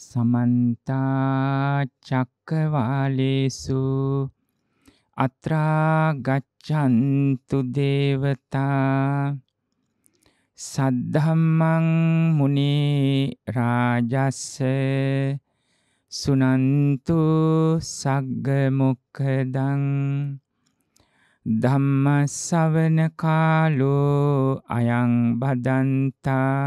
සමන්තා චක්කවාලේසු අත්‍රා ගච්ඡන්තු දේවතා සද්ධම්මං මුනි රාජස්ස සුනන්තු සග්ග මොක්ඛදං ධම්ම ශවන කාලෝ අයං බදන්තා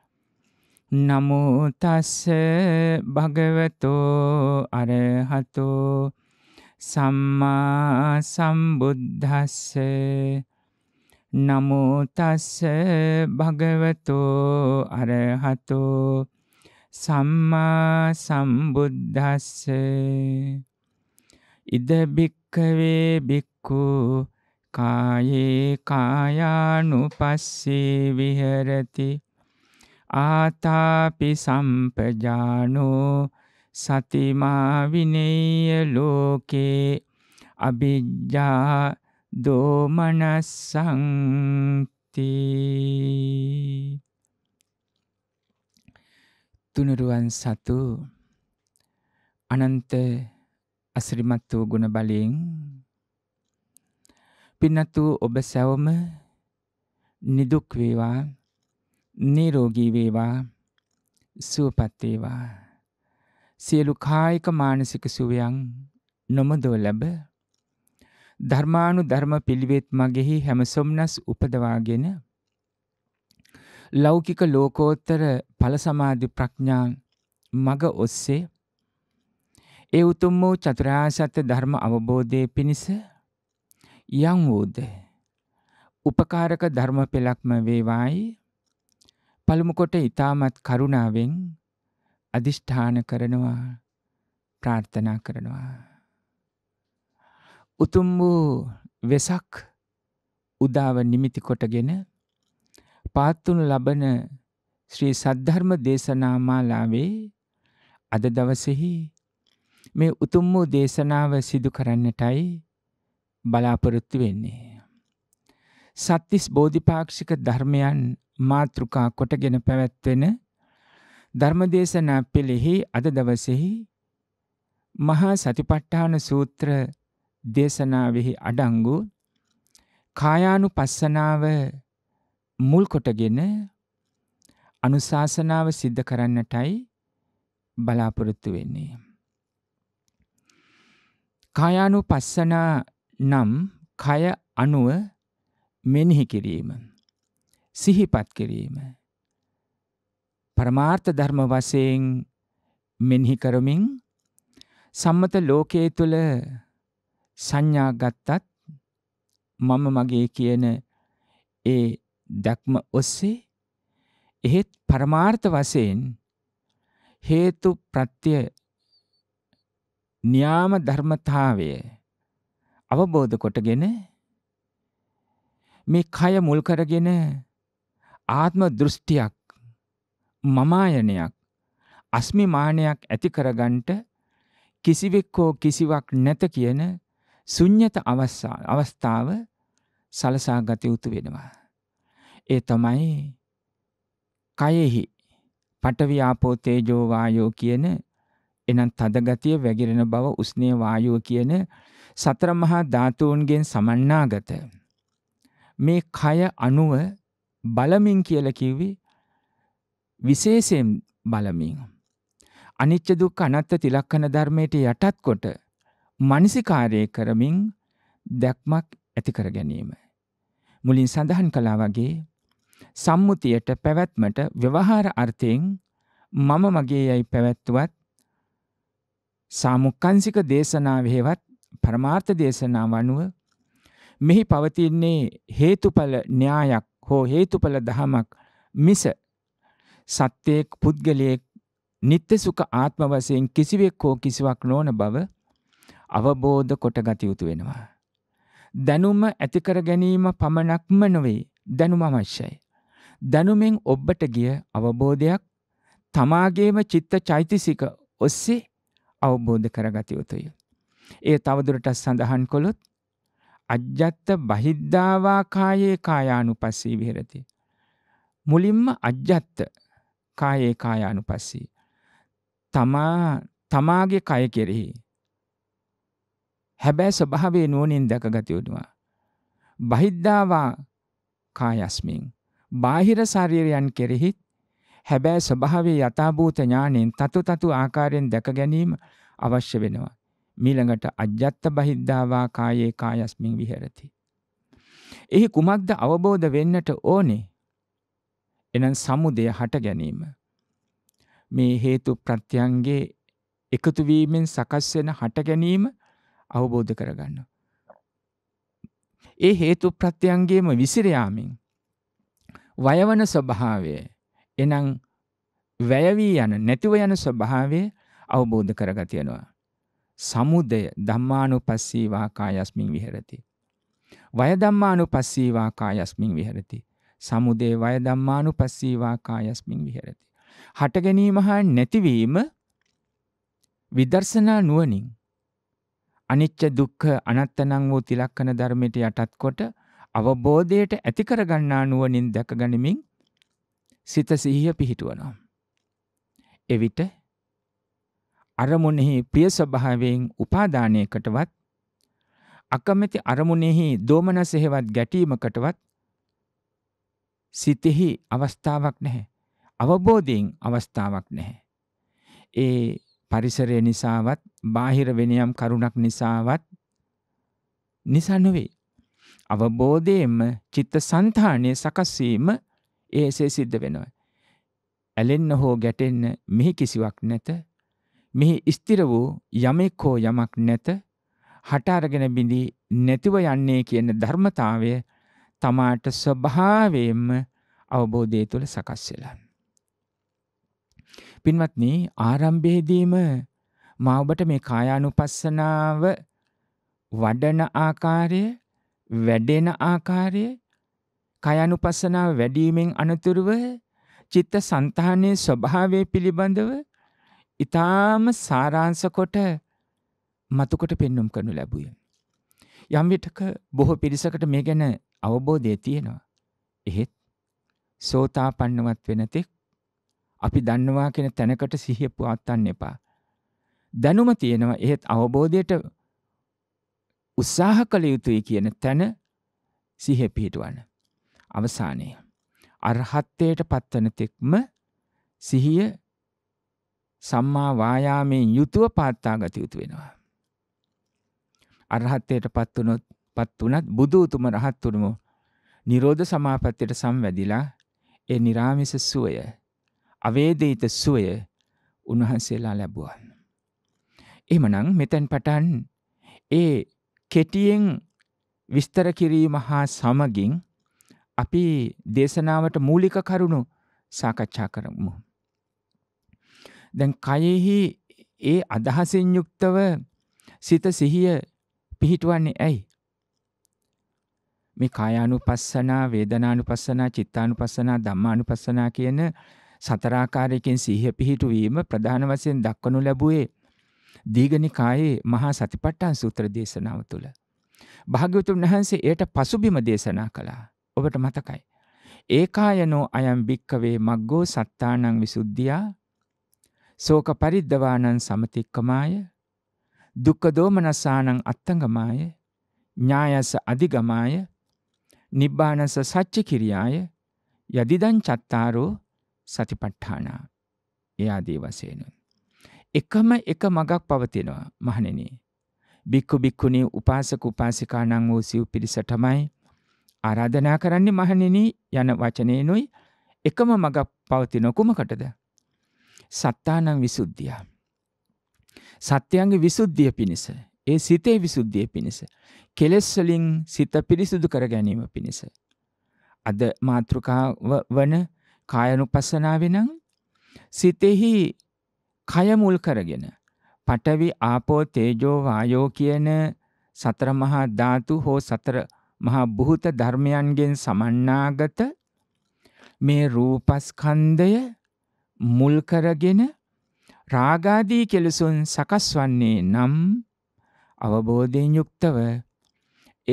නමෝ තස්ස භගවතෝ අරහතෝ සම්මා සම්බුද්දස්ස නමෝ තස්ස භගවතෝ අරහතෝ සම්මා සම්බුද්දස්ස ඉද බික්කවේ බික්කු කායේ කායානුපස්සී විහෙරති ආතාපි සම්පජානෝ සතිමා විනේය ලෝකේ අභිජ්ජා දෝමනසංති තුනුරුවන් සතු අනන්ත අසිරිමත් වූ ගුණ බලයෙන් පින්නත් වූ ඔබ සැවම නිදුක් වේවා නිරෝගී වේවා සුවපත් වේවා සියලු කායික මානසික සුවයන් නොමදව ලැබ ධර්මානු ධර්ම පිළිවෙත් මගෙහි හැම සොම්නස් උපදවාගෙන ලෞකික ලෝකෝත්තර ඵල සමාධි ප්‍රඥා මග ඔස්සේ ඒ උතුම් වූ චතුරාර්ය සත්‍ය ධර්ම අවබෝධයේ පිණිස යම් වූද උපකාරක ධර්ම පෙළක්ම වේවායි පළමු කොට ඊ타මත් කරුණාවෙන් අදිෂ්ඨාන කරනවා ප්‍රාර්ථනා කරනවා උතුම් වූ වෙසක් උදාව නිමිති කොටගෙන පාත්තුණු ලබන ශ්‍රී සද්ධර්ම දේශනා මාලාවේ අද දවසෙහි මේ උතුම් වූ දේශනාව සිදු කරන්නටයි බලාපොරොත්තු වෙන්නේ. සත්තිස් බෝධිපාක්ෂික ධර්මයන් මාතෘකා කොටගෙන පැවැත්වෙන ධර්මදේශනා පෙළෙහි අද දවසෙහි මහා සතිපට්ඨාන සූත්‍ර දේශනාවෙහි අඩංගු කායානුපස්සනාව මුල් කොටගෙන අනුශාසනාව සිද්ධ කරන්නටයි බලාපොරොත්තු වෙන්නේ. කායානුපස්සනා නම් කය අනුව මෙනෙහි කිරීම. සිහිපත් කිරීම. පරමාර්ථ ධර්ම වශයෙන් මෙනෙහි කරමින් සම්මත ලෝකයේ තුල සංඥා ගත්තත් මම මගේ කියන ඒ දක්ම ඔස්සේ එහෙත් පරමාර්ථ වශයෙන් හේතු ප්‍රත්‍ය න්‍යාම ධර්මතාවය අවබෝධ කොටගෙන මේ කය මුල් කරගෙන ආත්ම දෘෂ්ටියක් මමායනයක් අස්මිමානයක් ඇති කරගන්නට කිසිවෙක් හෝ කිසිවක් නැත කියන ශුන්්‍යත අවස්ථාව සලසා ගත යුතු වෙනවා. ඒ තමයි කයෙහි පඨවි ආපෝ තේජෝ වායෝ කියන එනම් තද ගතිය වැగిරෙන බව උස්නේ වායුව කියන සතර මහා ධාතුන්ගෙන් සමන්නාගත මේ කය අණුව බලමින් කියලා කිව්වේ විශේෂයෙන් බලමින් අනිච්ච දුක්ඛ අනාත්ම තිලක්කන ධර්මයට යටත් කොට මනසිකාරය කරමින් දැක්මක් ඇති කර ගැනීම මුලින් සඳහන් කළා වගේ සම්මුතියට පැවැත්මට ව්‍යවහාර අර්ථයෙන් මම මගේ යයි පැවැත්තුවත් සාමුක්කංසික දේශනාවෙහිවත් පරමාර්ථ දේශනාව අනුව මෙහි පවතින්නේ හේතුඵල න්‍යායක් හෝ හේතුඵල දහමක් මිස සත්‍යයක් පුද්ගලයෙක් නිත්‍ය සුඛ ආත්ම වශයෙන් කිසිවෙක් හෝ කිසිවක් නොවන බව අවබෝධ කොටගත යුතු වෙනවා. දැනුම ඇති කර ගැනීම පමණක්ම නොවේ දැනුම අවශ්‍යයි. දැනුමෙන් ඔබට ගිය අවබෝධයක් තමාගේම චිත්ත චෛතසික ඔස්සේ අවබෝධ කරගත යුතුය. ඒ තවදුරටත් සඳහන් කළොත් අජ්ජත්ත බහිද්ධාවා කායේ කායානුපස්සී විහෙරති. මුලින්ම අජ්ජත්ත කායේ කායානුපස්සී. තමා තමාගේ කය කෙරෙහි. හැබැයි ස්වභාවේ නුවණින් දැකගත යුතුවා. බහිද්ධාවා කායස්මින් බාහිර ශරීරයන් කෙරෙහිත් හැබැයි ස්වභාවේ යථාභූත ඥාණයෙන් තතු තතු ආකාරයෙන් දැක ගැනීම අවශ්‍ය වෙනවා. මීළඟට අජ්‍යත්ත බහිද්ධාවා කායේ කායස්මින් විහෙරති. එහි කුමක්ද අවබෝධ වෙන්නට ඕනේ? එනම් සමුදය හට ගැනීම. මේ හේතු ප්‍රත්‍යයන්ගේ එකතු වීමෙන් සකස් වෙන හට ගැනීම අවබෝධ කරගන්නවා. ඒ හේතු ප්‍රත්‍යයන්ගේම විසිර යාමෙන් වයවන ස්වභාවය එනම් වැයවී යන නැතිව යන ස්වභාවය අවබෝධ කරගතියනවා. සමුදය ධම්මානුපස්සීවා කායස්මින් විහෙරති. වය ධම්මානුපස්සීවා කායස්මින් විහෙරති. සමුදේ වය ධම්මානුපස්සීවා කායස්මින් විහෙරති. හට ගැනීම හා නැතිවීම විදර්ශනා නුවණින් අනිච්ච දුක්ඛ අනත්තනං වූ තිලක්කන ධර්මයට යටත් කොට අවබෝධයට ඇති කරගන්නා නුවණින් දැකගනිමින් සිත සිහිය පිහිටුවනවා. එවිට අරමුණෙහි ප්‍රිය ස්වභාවයෙන් උපාදානයකටවත් අකමැති අරමුණෙහි දෝමනසෙහිවත් ගැටීමකටවත් සිතෙහි අවස්ථාවක් නැහැ. අවබෝධයෙන් අවස්ථාවක් නැහැ. ඒ පරිසරය නිසාවත් බාහිර වෙනියම් කරුණක් නිසාවත් නිසා නොවේ. අවබෝධයෙන්ම චිත්ත සංධානය සකස් වීම ඒසේ සිද්ධ වෙනවා. ඇලෙන්න හෝ ගැටෙන්න මෙහි කිසිවක් නැත. මෙහි ස්ථිර වූ යමෙක් හෝ යමක් නැත හට අරගෙන බිඳී නැතිව යන්නේ කියන ධර්මතාවය තමාට ස්වභාවයෙන්ම අවබෝධය තුළ සකස් වෙලා. පින්වත්නි ආරම්භයේදීම මා ඔබට මේ කායානුපස්සනාව වඩන ආකාරය වැඩෙන ආකාරය කායानुපස්සනාව වැඩිවීමෙන් අනතුරුව චිත්ත සංතානයේ ස්වභාවය පිළිබඳව ඉතාම සාරාංසකොට මතුකොට පෙන්නුම් කරනු ලැබුය. යම් විටක බොහෝ පිරිසකට මේ ගැන අවබෝධය තියෙනවා. එහෙත් සෝතාපන්නවත් වෙනතෙක් අපි දන්නවා කියන තැනකට සිහිය පවත්වන්න එපා. දැනුම තියෙනවා එහෙත් අවබෝධයට උත්සාහ කළ යුතුයි කියන තැන සිහිය පිහිටවන. අවසානයේ අරහත්ත්වයට පත්වන තෙක්ම සිහිය සම්මා වායාමයෙන් යුතුව පාත්තා ගත යුතු වෙනවා. අරහත්ත්වයට පත් වුණොත් පත් වුණත් බුදු උතුම රහත්තුම නිරෝධ සමාපත්තියට සම්වැදිලා ඒ निराமிස සුවය අවේදිත සුවය උන්වහන්සේලා ලැබුවා. එහෙමනම් මෙතෙන් පටන් ඒ කෙටියෙන් විස්තර කිරීම හා සමගින් අපි දේශනාවට මූලික කරුණු සාකච්ඡා කරමු. දැන් කයෙහි ඒ අදහසින් යුක්තව සිත සිහිය පිහිටුවන්නේ ඇයි? මේ කායානුපස්සනා, වේදනානුපස්සනා, චිත්තානුපස්සනා, ධම්මානුපස්සනා කියන සතරාකාරයකින් සිහිය පිහිටුවීම ප්‍රධාන වශයෙන් දක්වනු ලැබුවේ දීඝනිකායේ මහා සතිපට්ඨාන සූත්‍ර දේශනාව තුළ. භාග්‍යවතුන් වහන්සේ එයට පසුබිම දේශනා කළා. ඔබට මතකයි. ඒකායනෝ අයම් භික්කවේ මග්ගෝ සත්තානං විසුද්ධියා සෝක පරිද්දවානං සමතික්කමාය දුක්ඛ දෝමනසානං අත්තංගමාය ඥායස අධිගමාය නිබ්බානස සච්ච කිරියාය යදිදං චත්තාරෝ සතිපට්ඨානා ඒ ආදී වශයෙන් එකම එක මගක් පවතිනවා මහණෙනි බික්කු බික්කුණී උපාසක උපාසිකාණන් වූ සිව් පිරිසටමයි ආරාධනා කරන්නේ මහණෙනි යන වචනේනුයි එකම මගක් පවතින කුමකටද සත්තානං විසුද්ධිය. සත්‍යයන්ගේ විසුද්ධිය පිණිස ඒ සිතේ විසුද්ධිය පිණිස කෙලෙස්වලින් සිත පිරිසුදු කර ගැනීම පිණිස. අද මාතෘකාව වන කායනු පසනාවෙනං සිතෙහි කයමුල් කරගෙන පටවි ආපෝ තේජෝ වායෝ කියන සතර මහා ධාතු හෝ සතර මහා බුහුත ධර්මයන්ගෙන් සමන්නාගත මේ රූපස්කන්ධය මුල් කරගෙන රාගාදී කෙලෙසුන් සකස් වන්නේ නම් අවබෝධයෙන් යුක්තව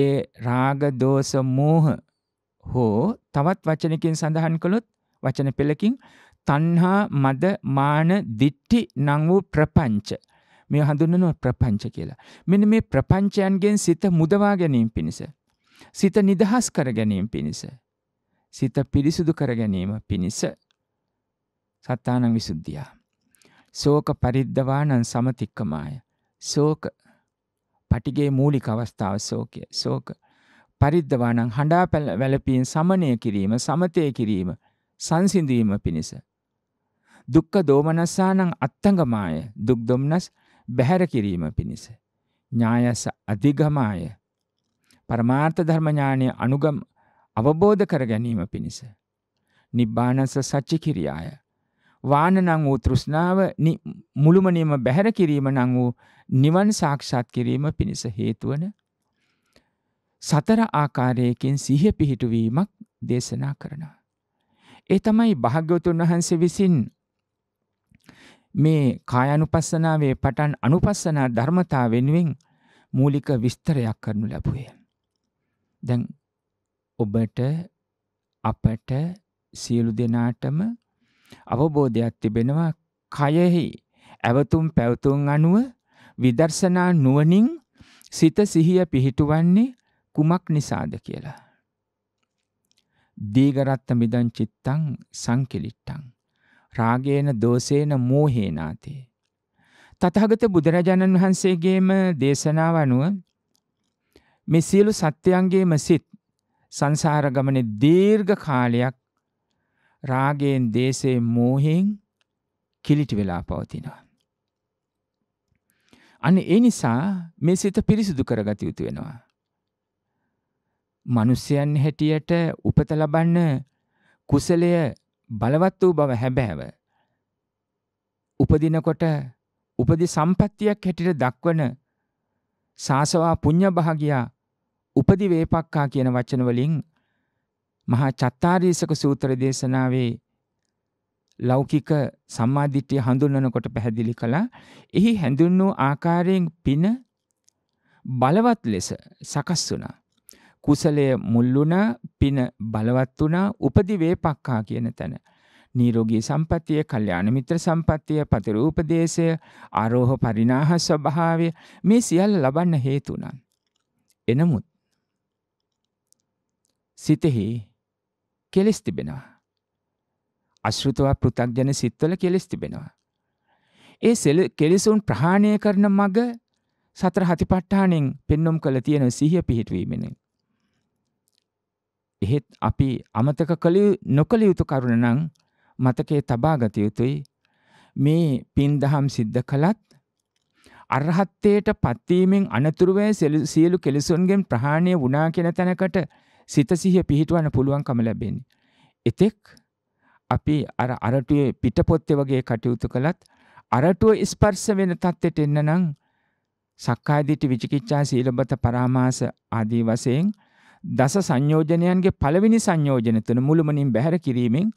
ඒ රාග දෝෂ මෝහ හෝ තවත් වචනකින් සඳහන් කළොත් වචන පෙළකින් තණ්හා මද මාන දිට්ටි නම් වූ ප්‍රපංච මේ හඳුන්වනවා ප්‍රපංච කියලා. මෙන්න මේ ප්‍රපංචයන්ගෙන් සිත මුදවා ගැනීම පිණිස සිත නිදහස් කර ගැනීම පිණිස සිත පිරිසුදු කර ගැනීම පිණිස සත්තානං විසුද්ධියා. සෝක පරිද්දවානං සමතික්කමාය. සෝක පටිගේ මූලික අවස්ථාව සෝකය. සෝක පරිද්දවානං හඬා වැළපීන් සමනය කිරීම සමතය කිරීම සංසිඳීම පිණිස. දුක්ක දෝමනස්සානං අත්තඟමාය දුක්දොම්නස් බැහැර කිරීම පිණිස. ඥායස අධිගමාය පරමාර්ථ ධර්මඥානය අනුගම් අවබෝධ කර ගැනීම පිණිස. නිබ්බානස සච්චිකිරියාය වාන නම් වූ තෘෂ්ණාව මුළුමනින්ම බැහැර කිරීම නම් වූ නිවන් සාක්ෂාත් කිරීම පිණිස හේතු වන සතර ආකාරයකින් සිහිය පිහිටුවීමක් දේශනා කරනවා. ඒ තමයි භාග්‍යවතුන් වහන්සේ විසින් මේ කායानुපස්සනාවේ පටන් අනුපස්සනා ධර්මතා වෙනුවෙන් මූලික විස්තරයක් කරනු ලැබුවේ. දැන් ඔබට අපට සියලු දෙනාටම අවබෝධයක් තිබෙනවා කයෙහි ඇවතුම් පැවතුම් අනුව විදර්ශනා නුවණින් සිත සිහිය පිහිටුවන්නේ කුමක් නිසාද කියලා. දීගරත්ත මිදං චිත්තං සංකිලිට්ටං රාගේන දෝසේන මෝහේනාතේ තථාගත බුදුරජාණන් වහන්සේගේම දේශනාව අනුව මේ සියලු සත්‍යයන්ගේම සිත් සංසාර ගමනේ දීර්ඝ කාලයක් රාගයෙන්, දේශයෙන්, මෝහයෙන් කිලිටි වෙලා පවතිනවා. අන්න ඒ නිසා මේ සිත පිරිසිදු කරගත යුතු වෙනවා. මිනිසයන් හැටියට උපත ලබන්න කුසලය බලවත් වූ බව හැබෑව. උපදිනකොට උපදි සම්පත්තියක් හැටියට දක්වන සාසවා පුඤ්ඤ භාගියා උපදි වේපක්කා කියන වචන වලින් මහා චත්තාරීසක සූත්‍ර දේශනාවේ ලෞකික සම්මාදිට්ඨිය හඳුන්වනකොට පැහැදිලි කළා. එහි හැඳුන්වූ ආකාරයෙන් පින බලවත් ලෙස සකස් වුණා. කුසලය මුල් වුණා, පින බලවත් වුණා, උපදි වේපක්ඛා කියන තැන. නිරෝගී සම්පත්තිය, කල්යාණ මිත්‍ර සම්පත්තිය, පතරූපදේශය, ආරෝහ පරිණාහ ස්වභාවය මේ සියල්ල ලබන්න හේතු එනමුත් සිතෙහි කෙලෙස් තිබෙනවා. අශෘතවා පෘථක්ජන සිත්වල කෙලෙස් තිබෙනවා. ඒ සෙල කෙලෙසුන් ප්‍රහාණය කරන මග සතර හතිපට්ඨානෙන් පෙන්නුම් කළ තියෙන සිහිය පිහිටවීමෙනෙ. එහෙත් අපි අමතක කළ නොකළ යුතු කරුණ නම් මතකයේ තබාගත යුතුයි මේ පින් දහම් සිද්ධ කළත් අරහත්තයට පත්වීමෙන් අනතුරුවෑ සියලු කෙලෙසුන්ගෙන් ප්‍රහාණය වුණා කෙන තැනකට සිත සිහිය පිහිටුවන්න පුළුවන්කම ලැබෙන්නේ. එතෙක් අපි අර අරටුවේ පිටපොත්තේ වගේ කටයුතු කළත් අරටුව ස්පර්ශ වෙන තත්ත්වයට එන්න නම් සක්කාය දිට්ඨි විචිකිච්ඡා සීලබත පරාමාස ආදී වශයෙන් දස සංයෝජනයන්ගේ පළවෙනි සංයෝජන තුන මුළුමනින් බැහැර කිරීමෙන්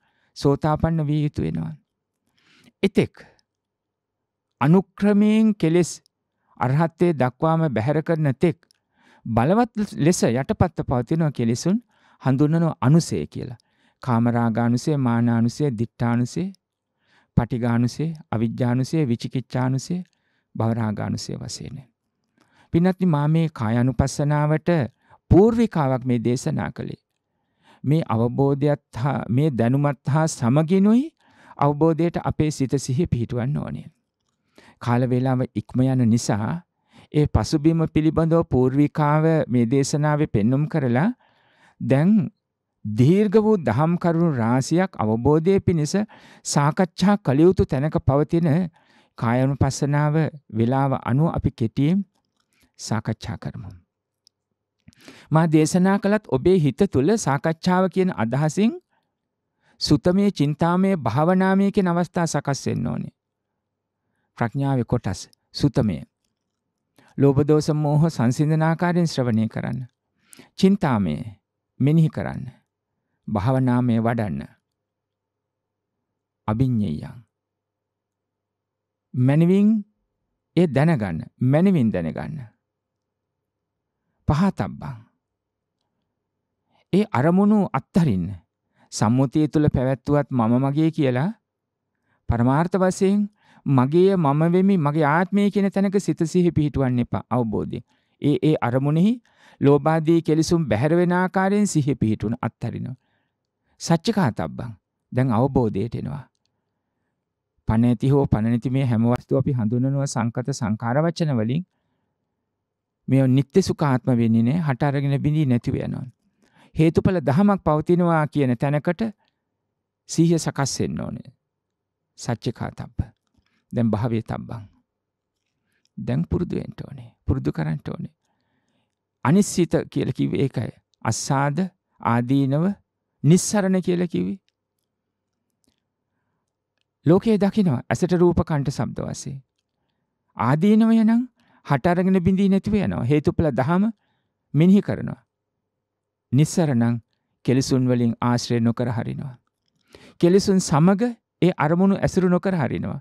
සෝතාපන්න විය යුතු වෙනවා. එතෙක් අනුක්‍රමයෙන් කෙලෙස් අරහත්ත්වයේ දක්වාම බැහැර කරන තෙක් බලවත් ලෙස යටපත්ව පවතිනවා කෙලෙසුන් හඳුන්වන අනුසය කියලා. කාමරාගානුසය, මානානුසය, දිඨානුසය, පටිඝානුසය, අවිජ්ජානුසය, විචිකිච්ඡානුසය, භවරාගානුසය වශයෙන්. පින්වත්නි මා මේ කායानुපස්සනාවට පූර්විකාවක් මේ දේශනා කළේ. මේ අවබෝධයත් හා මේ දැනුමත් හා සමගිනුයි අවබෝධයට අපේ සිත සිහි පිහිටවන්න ඕනේ. කාල වේලාව ඉක්ම යන නිසා ඒ පසුබිම පිළිබඳව పూర్විකාව මේ දේශනාවේ පෙන්눔 කරලා දැන් දීර්ඝ වූ දහම් කරුණු රාශියක් අවබෝධයේ පිණිස සාකච්ඡා කළ යුතු තැනක පවතින කායනුපස්සනාව වේලාව අනුව අපි කෙටියෙන් සාකච්ඡා කරමු. මා දේශනා කළත් ඔබේ හිත තුළ සාකච්ඡාව කියන අදහසින් සුතමේ චින්තාමය භාවනාමය කියන අවස්ථා සකස් වෙන්න ඕනේ. ප්‍රඥාවේ කොටස් සුතමේ ලෝභ දෝෂ මෝහ සංසිඳන ආකාරයෙන් ශ්‍රවණය කරන්න. චින්තාමය මෙනෙහි කරන්න. භාවනාමය වඩන්න. අභිඤ්ඤයයන්. මනවින් ඒ දැනගන්න. මනවින් දැනගන්න. පහතබ්බං. ඒ අරමුණු අත්තරින්න. සම්මුතිය තුළ පැවැත්වුවත් මම මගේ කියලා පරමාර්ථ වශයෙන් මගේ මම වෙමි මගේ ආත්මය කියන තැනක සිත සිහි පිහිටුවන්න එපා අවබෝධය. ඒ ඒ අරමුණෙහි ලෝබාදී කෙලිසුම් බැහැර වෙන ආකාරයෙන් සිහි පිහිටුන අත්හරිනවා. සච්ච කාතබ්බං. දැන් අවබෝධයට එනවා. පණ ඇති හෝ පණ නැති මේ හැම වස්තුව අපි හඳුනනවා සංකත සංඛාර වචන වලින්. මේ නිත්‍ය සුඛාත්ම වෙන්නේ නැහැ. හට අරගෙන බිඳී නැතිව යනවා. හේතුඵල දහමක් පවතිනවා කියන තැනකට සිහිය සකස් වෙන්න ඕනේ. සච්ච කාතබ්බ. දැන් භාවයේ තබ්බං. දැන් පුරුදු වෙන්න ඕනේ. පුරුදු කරන්න ඕනේ. අනිස්සිත කියලා කිව්වේ ඒකයි. අස්සාද ආදීනව නිස්සරණ කියලා කිව්වේ. ලෝකයේ දකිනවා ඇසට රූප කණ්ඨ ශබ්ද වශයෙන්. ආදීනවය නම් හට අරගෙන බිඳී නැතිව යනවා. හේතුඵල දහම මෙනෙහි කරනවා. නිස්සරණං කෙලසුන් වලින් ආශ්‍රය නොකර හරිනවා. කෙලෙසුන් සමග ඒ අරමුණු ඇසුරු නොකර හරිනවා.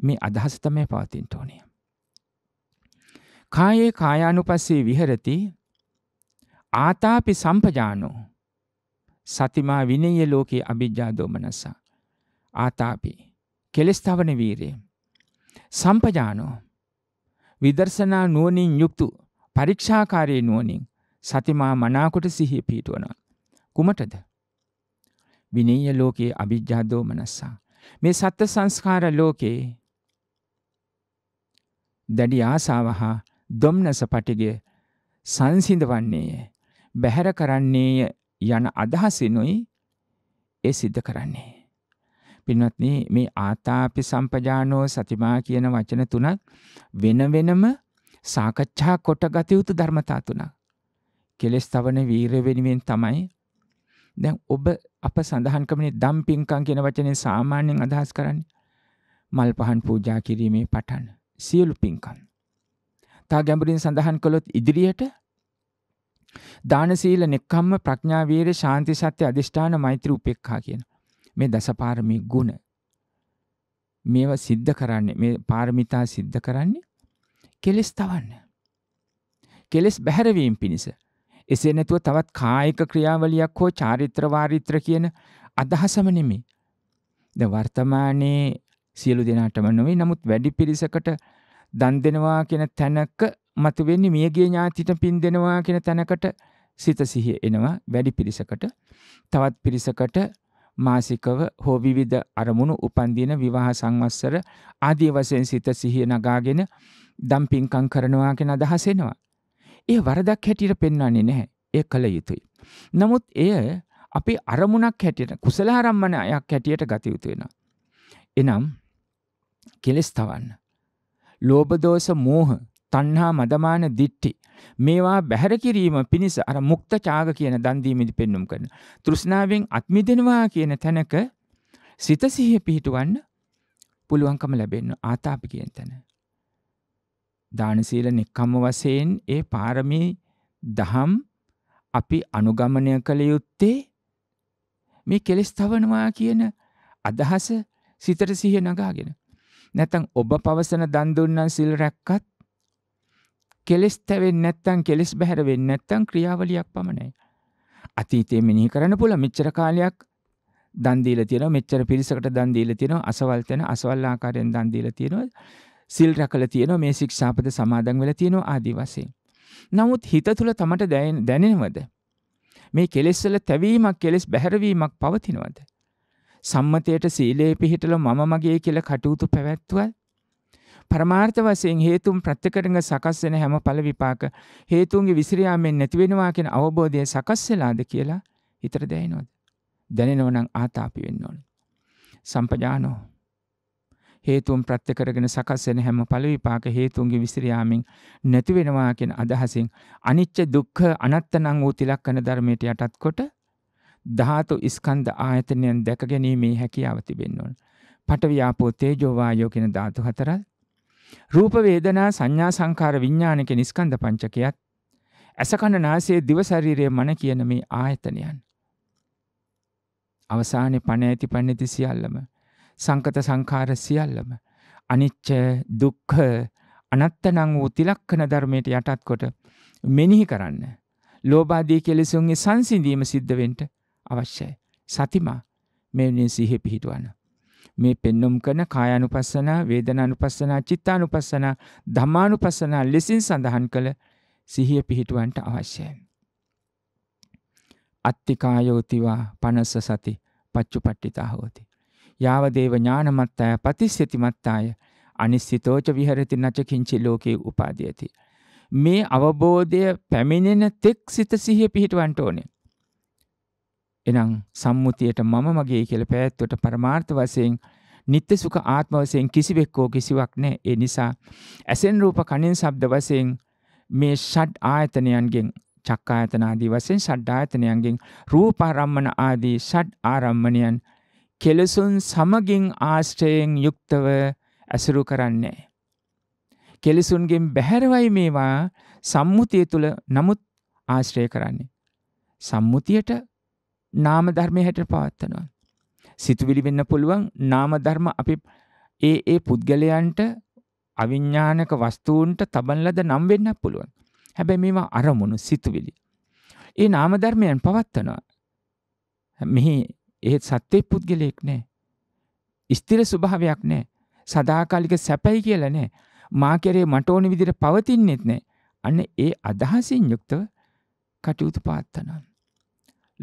මේ අදහස තමයි පවතින්න ඕනේ. කායේ කායානුපස්සේ විහෙරති ආතාපි සම්පජානෝ සතිමා විනේය ලෝකේ අභිජ්ජා දෝමනස ආතාපි කෙලස්තවන වීරය සම්පජානෝ විදර්ශනා නුවණින් යුක්තු පරීක්ෂාකාරී නුවණින් සතිමා මනාකොට සිහිය පිහිටවනවා කුමටද විනේය ලෝකේ අභිජ්ජා දෝමනස මේ සත්ත්ව සංස්කාර ලෝකේ දැඩි ආසාව හා දොම්නස පටිගය සංසිඳවන්නේය බැහැර කරන්නේය යන අදහසිනුයි ඒ සිද්ධ කරන්නේ. පින්වත්නි මේ ආතාපි සම්පජානෝ සතිමා කියන වචන තුනක් වෙන වෙනම සාකච්ඡා කොට ගත යුතු ධර්මතා තුනක්. කෙලෙස් තවන වීර වෙනුවෙන් තමයි දැන් ඔබ අප සඳහන් කමනේ දම්පින්කම් කියන වචනේ සාමාන්‍යයෙන් අදහස් කරන්නේ මල් පහන් පූජා කිරීමේ පටන්. සියලු පින්කම්. තා ගැඹුරින් සඳහන් කළොත් ඉදිරියට දාන සීල නෙක්ඛම්ම ප්‍රඥා වීර ශාන්ති සත්‍ය අදිෂ්ඨාන මෛත්‍රී උපේක්ඛා කියන මේ දසපාරමී ගුණ මේවා සිද්ධ කරන්නේ මේ පාරමිතා සිද්ධ කරන්නේ කෙලස් තවන්න කෙලස් බැහැරවීම පිණිස එසේ නැතුව තවත් කායික ක්‍රියාවලියක් හෝ චාරිත්‍ර වාරිත්‍ර කියන අදහසම නෙමෙයි දැන් වර්තමානයේ සියලු දෙනාටම නොවේ නමුත් වැඩි පිරිසකට දන් දෙනවා කියන තැනක මතු වෙන්නේ මියගේ ඥාතිට පින් දෙනවා කියන තැනකට සිත සිහිය එනවා වැඩි පිරිසකට තවත් පිරිසකට මාසිකව හෝ විවිධ අරමුණු උපන්දින විවාහ සංවස්සර ආදී වශයෙන් සිත සිහිය නගාගෙන දම් පින්කම් කරනවා කියන අදහස එනවා. ඒ වරදක් හැටියට පෙන්වන්නේ නැහැ. ඒ කළ යුතුයි. නමුත් එය අපේ අරමුණක් හැටියට කුසල ආරම්මණයක් හැටියට ගත යුතු වෙනවා. එනම් කෙලස් තවන්න. ලෝභ දෝෂ මෝහ තණ්හා මදමාන දිට්ටි මේවා බැහැර කිරීම පිණිස අර මුක්ත ඡාග කියන දන් දීමේදී පෙන්눔 කරන තෘෂ්ණාවෙන් අත්මිදෙනවා කියන තැනක සිත සිහිය පිහිටවන්න පුළුවන්කම ලැබෙන්න ආතාපි කියන තැන. දාන සීල නික්කම්ම වශයෙන් ඒ පාරමී දහම් අපි අනුගමනය කළ යුත්තේ මේ කෙලස් තවනවා කියන අදහස සිතට සිහිය නගාගෙන නැත්නම් ඔබ පවසන දන් දුන්නා සිල් රැක්කත් කෙලස් තැවෙන්නේ නැත්නම් කෙලස් බැහැර වෙන්නේ නැත්නම් ක්‍රියාවලියක් පමණයි. අතීතයේ මෙනෙහි කරන්න පුළුවන් මෙච්චර කාලයක් දන් දීලා තියෙනවා මෙච්චර පිරිසකට දන් දීලා තියෙනවා අසවල් තැන අසවල් ආකාරයෙන් දන් දීලා තියෙනවා සිල් රැකලා තියෙනවා මේ ශික්ෂාපද සමාදන් වෙලා තියෙනවා ආදි වශයෙන්. නමුත් හිත තුල තමට දැනෙනවද? මේ කෙලෙස් වල තැවීමක් කෙලෙස් බැහැරවීමක් පවතිනවද? සම්මතයට සීලයේ පිහිටල මම මගේ කියලා කටයුතු පැවැත්වුවත් පරමාර්ථ වශයෙන් හේතුන් ප්‍රත්‍යකරණ සකස් වෙන හැම ඵල විපාක හේතුන්ගේ විසිරියාමෙන් නැති වෙනවා කියන අවබෝධය සකස් වෙලාද කියලා හිතට දැනෙනවද දැනෙනව නම් ආතාපි වෙන්න ඕන සම්පජානෝ හේතුන් ප්‍රත්‍යකරගෙන සකස් වෙන හැම ඵල විපාක හේතුන්ගේ විසිරියාමෙන් නැති වෙනවා කියන අදහසින් අනිච්ච දුක්ඛ අනත්ත නම් වූ තිලක්කන ධර්මයට යටත් කොට ධාතු ස්කන්ධ ආයතනයන් දැක ගැනීමේ හැකියාව තිබෙන්න ඕන. පඨවි ආපෝ තේජෝ වායෝ කියන ධාතු හතර රූප වේදනා සංඥා සංකාර විඥාන කියන ස්කන්ධ පංචකයත් ඇස කන නාසය දිව ශරීරය මන කියන මේ ආයතනයන් අවසානයේ පණ ඇති පණිති සියල්ලම සංකත සංඛාර සියල්ලම අනිච්ච දුක්ඛ අනත්ත නම් වූ තිලක්කන ධර්මයට යටත් කොට මෙනෙහි කරන්න. ලෝභාදී කෙලෙසුන්ගේ සංසිඳීම සිද්ධ වෙන්න අවශ්‍යයි. සතිමා මේ වෙනින් සිහිය පිහිටවන. මේ පෙන්눔 කරන කායानुපස්සන, වේදනානුපස්සන, චිත්තානුපස්සන, ධම්මානුපස්සන ලෙසින් සඳහන් කළ සිහිය පිහිටවන්නට අවශ්‍යයි. අත්තිකායෝතිවා පනස සති පච්චුපට්ඨිතා හෝති. යාවදේව ඥානමත්තාය පතිස්සතිමත්තාය අනිස්සිතෝච විහරති නච කිංචි ලෝකේ උපාදීයති. මේ අවබෝධය පැමිණෙන තෙක් සිත සිහිය පිහිටවන්න ඕනේ. එනම් සම්මුතියට මම මගේ කියලා පැවැත්වට පරමාර්ථ වශයෙන් නිත්‍ය සුඛ ආත්ම වශයෙන් කිසිවෙක් හෝ කිසිවක් නැහැ. ඒ නිසා ඇසෙන් රූප කණෙන් ශබ්ද වශයෙන් මේ ෂඩ් ආයතනයන්ගෙන් චක්කායතන ආදී වශයෙන් ෂඩ් ආයතනයන්ගෙන් රූපාරම්මන ආදී ෂඩ් ආරම්මණයන් කෙලසුන් සමගින් ආශ්‍රයෙන් යුක්තව ඇසුරු කරන්නේ. කෙලසුන්ගෙන් බැහැරවයි මේවා සම්මුතිය තුළ නමුත් ආශ්‍රය කරන්නේ. සම්මුතියට නාම ධර්මය හැට පවත්වනවා. සිතුවිලි වෙන්න පුළුවන් නාම ධර්ම අපි ඒ ඒ පුද්ගලයන්ට අවිඤ්ඥානක වස්තුූන්ට තබන්ලද නම් වෙන්න පුළුවන්. හැබැ මෙම අරමුණු සිතුවිලි. ඒ නාමධර්මයන් පවත්වනවා. මෙහි ඒත් සත්‍යය පුද්ගලයෙක් නෑ. ස්තිර ස්වභාවයක් නෑ සදාකාලික සැපැයි කියල නෑ මාකෙරේ මටඕන විදිර පවතින්නෙත් නෑ අන්න ඒ අදහසින් යුක්තව කටයුතු පාත්තනන්.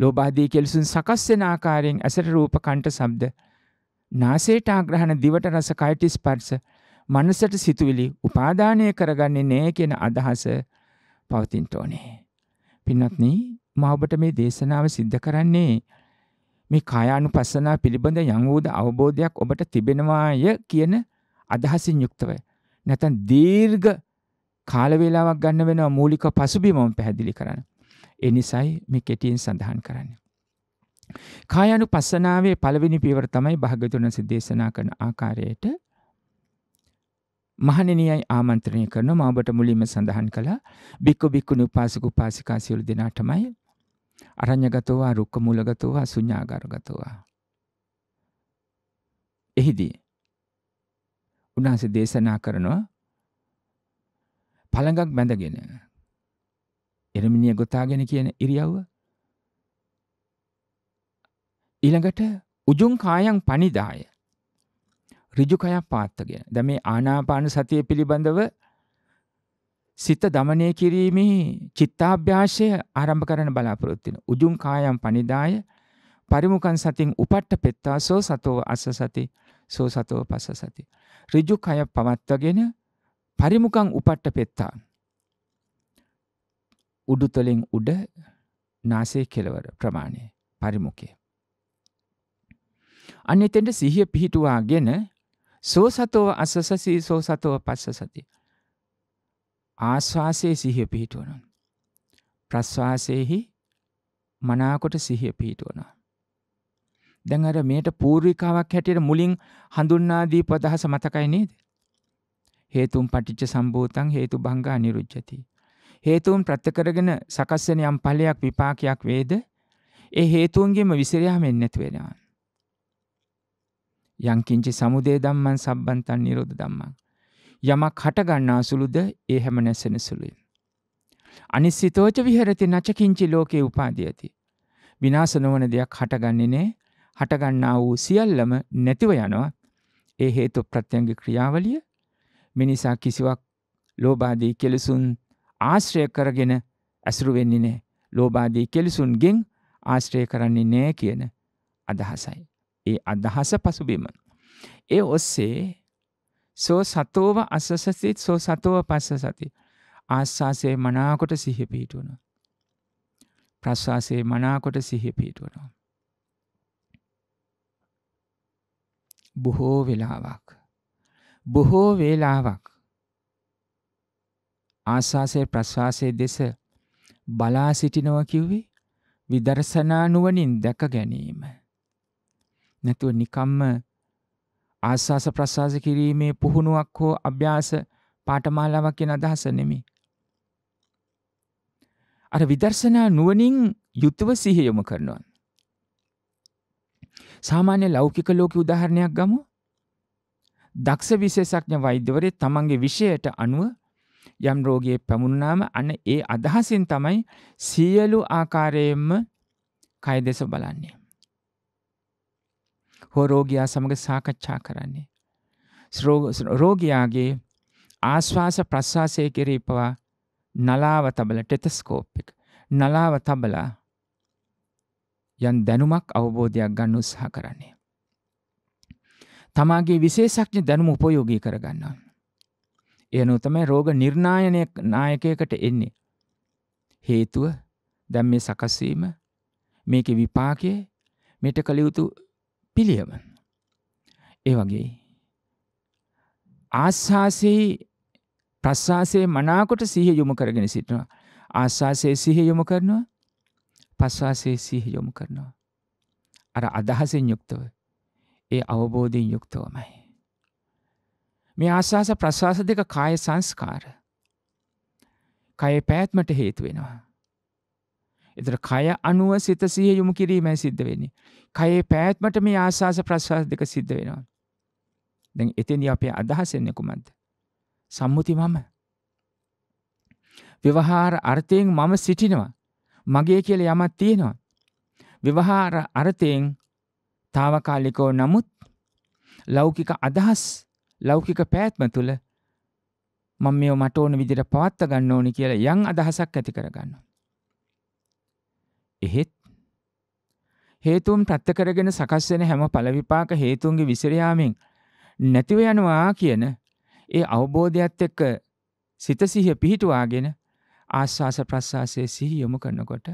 ලෝභාදී කෙලසුන් සකස් වෙන ආකාරයෙන් ඇසට රූප කණ්ඨ ශබ්ද නාසයට ආග්‍රහණ දිවට රස කයට ස්පර්ශ මනසට සිතුවිලි උපාදානය කරගන්නේ නෑ කියන අදහස පවතින්න ඕනේ. පින්වත්නි මා ඔබට මේ දේශනාව සිද්ධ කරන්නේ මේ කායානුපස්සනා පිළිබඳ යම් වූද අවබෝධයක් ඔබට තිබෙනවාය කියන අදහසින් යුක්තව නැත්නම් දීර්ඝ කාල වේලාවක් ගන්න වෙනවා මූලික පසුබිමම පැහැදිලි කරන්න. එනිසයි මේ කෙටියෙන් සඳහන් කරන්න. කායනු පස්සනාවේ පළවෙනි පියවර තමයි භාගතුනස දේශනා කරන ආකාරයට මහණෙනියයි ආමන්ත්‍රණය කරන මා ඔබට මුලින්ම සඳහන් කළා බික්කු බික්කුනි උපාසක උපාසිකා සියලු දෙනාටමයි අරඤ්‍යගතව රුක්ක මූලගතව ශුඤ්ඤාගාරගතව එහිදී උන්වහන්සේ දේශනා කරනවා පළඟක් බැඳගෙන එරමිනිය ගොතාගෙන කියන ඉරියව්ව ඊළඟට උජුං කායන් පනිදාය ඍජු කය පාත්තගෙන දැන් මේ ආනාපාන සතිය පිළිබඳව සිත দমনය කිරීමේ චිත්තාභ්‍යාසය ආරම්භ කරන්න බලාපොරොත්තු වෙන උජුං කායන් පනිදාය පරිමුඛං සතින් උපට්ඨ පෙත්තාසෝ සතෝ අස්ස සති සෝ සතෝ පස්ස සති ඍජු කය පවත්වගෙන පරිමුඛං උපට්ඨ පෙත්තාන උඩුතලින් උඩ නාසය කෙලවර ප්‍රමාණය පරිමුකේ. අන්‍යතෙන්ට සිහිය පිහිටුවාගෙන සෝසතෝ අසසසී සෝසතෝ පස්ස සති. ආශ්වාසයේ සිහිය පිහිටුවනොන්. ප්‍රශ්වාසයෙහි මනාකොට සිහිය පිහිටුවනවා. දැන් අර මේට පූර්විකාවක් හැටියට මුලින් හඳුන්වා දීපු අදහස මතකයි නේද? හේතුම් පටිච්ච සම්භූතං හේතු භංගා නිරුච්ඡති. හේතුන් ප්‍රත්‍යකරගෙන සකස් වෙන යම් ඵලයක් විපාකයක් වේද? ඒ හේතුන්ගෙම විසිරියාම එන්නේ නැතු වෙනවා. යං කිංචි සමුදේ ධම්මං සම්බන්තං නිරෝධ ධම්මං. යමක් හට ගන්නා සුළුද ඒ හැම නැසෙන සුළුයි. අනිස්සිතෝච විහෙරති නච කිංචි ලෝකේ උපාදීයති. විනාශ නොවන දෙයක් හටගන්නේ නැහැ. හටගන්නා වූ සියල්ලම නැතිව යනවා. ඒ හේතු ප්‍රත්‍යංග ක්‍රියාවලිය මිනිසා කිසිවක් ලෝභාදී කෙලසුන් ආශ්‍රය කරගෙන ඇසුරු වෙන්නේ නැහැ. ලෝභාදී කෙලෙසුන්ගෙන් ආශ්‍රය කරන්නේ නැහැ කියන අදහසයි. ඒ අදහස පසුබිම. ඒ ඔස්සේ සෝ සතෝව අසසසිත සෝ සතෝව පස්සසති. ආස්වාසේ මනාකොට සිහිය පිහිටුවනවා. ප්‍රස්වාසේ මනාකොට සිහිය පිහිටුවනවා. බොහෝ වෙලාවක් බොහෝ වේලාවක් ආස්වාසය ප්‍රස්වාසය දෙස බලා සිටිනවා කිව්වේ විදර්ශනා නුවණින් දැක ගැනීම. නැතුව නිකම්ම ආස්වාස ප්‍රස්වාස කිරීමේ පුහුණුවක් හෝ අභ්‍යාස පාඨමාලාවක් කියන අදහස නෙමෙයි. අර විදර්ශනා නුවණින් යුතුව සිහිය යොමු කරනවා. සාමාන්‍ය ලෞකික ලෝකේ උදාහරණයක් ගමු. දක්ෂ විශේෂඥ වෛද්‍යවරයෙක් තමන්ගේ විෂයට අනුව යම් රෝගයේ පැමුණාම අන්න ඒ අදහසින් තමයි සියලු ආකාරයෙන්ම කය දෙස බලන්නේ. හෝ රෝගයා සමඟ සාකච්ඡා කරන්නේ. රෝගයාගේ ආශ්වාස ප්‍රශ්වාසය කිරීපවා නලාව තබල ටෙතස්කෝප් එක නලාව තබලා යන් දැනුමක් අවබෝධයක් ගන්න උත්සාහ කරන්නේ. තමාගේ විශේෂඥ දැනුම උපයෝගී කරගන්නවා. එයනු තමයි රෝග නිර්ණායනයක් නායකයකට එන්නේ. හේතුව දැම් මේ සකස්වීම මේක විපාකය මෙට කළයුතු පිළියම. ඒ වගේ. ආස්හාසෙහි ප්‍රශ්වාසය මනාකොට සිහ යොමු කරගෙන සිටනවා. ආස්වාසය සිහ යොමු කරනවා පස්වාසය සිහ යොමු කරනවා. අර අදහසෙන් යුක්තව ඒ අවබෝධයෙන් යුක්තවමයි. මේ ආශාස ප්‍රශ්වාස දෙක කාය සංස්කාර. කය පැත්මට හේතු වෙනවා. එතර කය අනුව සිත සීහ යොමු කිරීමයි සිද්ධ වෙන්නේ. කයේ පැත්මට මේ ආශාස ප්‍රශ්වාස දෙක සිද්ධ වෙනවා. දැන් එතෙන්දී අපේ අදහස් එන්නේ කුමක්ද? සම්මුති මම. ව්‍යවහාර අර්ථයෙන් මම සිටිනවා. මගේ කියලා යමක් තියෙනවා. ව්‍යවහාර අර්ථයෙන් తాවකාලිකව නමුත් ලෞකික අදහස් ලෞකික පැවැත්ම තුළ මම මේව මට ඕන විදිහට පවත්වා ගන්න ඕනි කියලා යම් අදහසක් ඇති කරගන්නවා. එහෙත් හේතුන් ප්‍රත්‍ය කරගෙන සකස් වෙන හැම ඵල විපාක හේතුන්ගේ විසිර යාමෙන් නැතිව යනවා කියන ඒ අවබෝධයත් එක්ක සිත සිහිය පිහිටුවාගෙන ආස්වාස ප්‍රස්වාසයේ සිහිය යොමු කරනකොට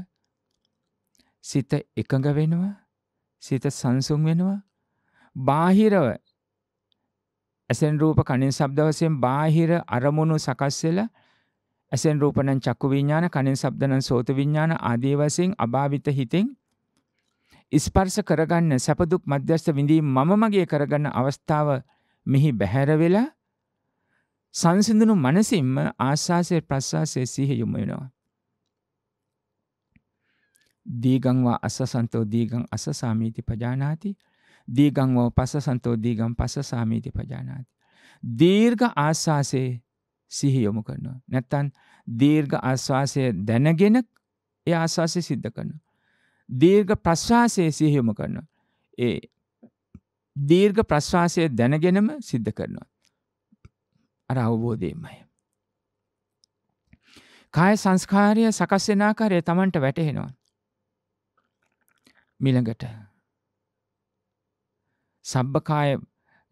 සිත එකඟ වෙනවා සිත සංසුන් වෙනවා බාහිරව ඇසෙන් රූප කණෙන් ශබ්ද වශයෙන් බාහිර අරමුණු සකස් වෙලා ඇසෙන් රූපණං චක්කු විඥාන කණෙන් ශබ්දණං සෝත විඥාන ආදී වශයෙන් අභාවිත හිතෙන් ස්පර්ශ කරගන්න සැප දුක් මධ්‍යස්ථ විඳීම මම මගේ කරගන්න අවස්ථාව මෙහි බැහැර වෙලා සංසිඳුණු මනසින්ම ආස්වාසේ ප්‍රස්වාසයේ සිහිය යොමු වෙනවා. දීගං වා අසසන්තෝ දීගං අසසාමීති පජානාති දීගංවෝ පස සන්තෝ දීගම් පස සාමීති පජානාති. දීර්ග ආස්වාසේ සිහි යොමු කරනවා. නැත්තන් දීර්ග ආස්වාසය දැනගෙන ඒ ආස්වාසය සිද්ධ කරනවා. දීර්ග ප්‍රශ්වාසය සිහියොම කරනවා. ඒ දීර්ග ප්‍රශ්වාසය දැනගෙනම සිද්ධ කරනවා. අර අවබෝධයමයි. කාය සංස්කාරය සකස් වෙන ආකාරය Tamanට වැටහෙනවා. මිළඟට සබ්බකාය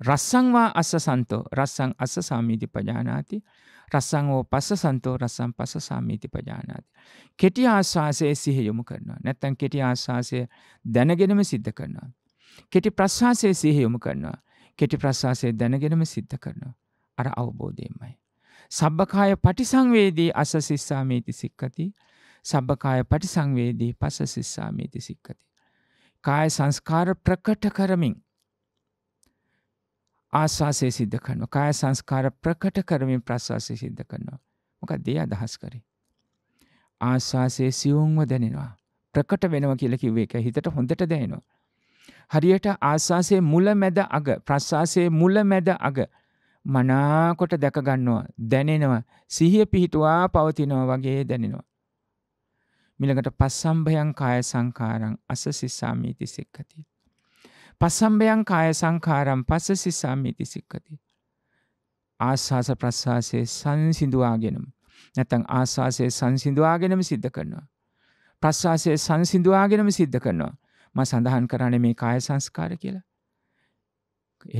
රස්සංවා අස්ස සන්තෝ රස්සං අස්ස සාමීති පජානාති රස්සංෝ පස්ස සන්තෝ රස්සම් පස සාමීති පජානාති. කෙටි ආශවාසය සිහ යොමු කරනවා නැත්තන් කෙටි ආශවාසය දැනගෙනම සිද්ධ කරනවා. කෙටි ප්‍රශ්වාසය සිහ යොමු කරනවා කෙටි ප්‍රශ්වාසය දැනගෙනම සිද්ධ කරනවා අර අවබෝධයෙන්මයි. සබ්බකාය පටිසංවේදී අස සිස්සාමීති සික්කති සබ්බකාය පටිසංවේදී පස සිස්සාමීති සික්කති. කාය සංස්කාර ප්‍රකට කරමින් ආස්වාසය සිද්ධ කරනවා. කාය සංස්කාර ප්‍රකට කරමින් ප්‍රස්වාසය සිද්ධ කරනවා. මොකක්ද ඒ අදහස් කරේ? ආස්වාසය සියුම්ව දැනෙනවා. ප්‍රකට වෙනවා කියලා කිව්වේ ඒක හිතට හොඳට දැනෙනවා. හරියට ආස්වාසයේ මුල මැද අග ප්‍රස්වාසයේ මුල මැද අග මනාකොට දැක ගන්නවා දැනෙනවා සිහිය පිහිටුවා පවතිනවා වගේ දැනෙනවා මිලකට පස්සම්භයං කාය සංකාරං අසසිසාමීති සික්ඛති පසම්බයන් කාය සංකාරම් පස්සසි සම්මිති සික්කති. ආස්වාස ප්‍රශ්වාසය සංසිඳවාගෙනම. නැතන් ආස්වාසය සංසිඳවාගෙනම සිද්ධ කරනවා. ප්‍රශ්වාසය සංසිඳවාගෙනම සිද්ධ කරනවා. ම සඳහන් කරන්න මේ කාය සංස්කාර කියලා.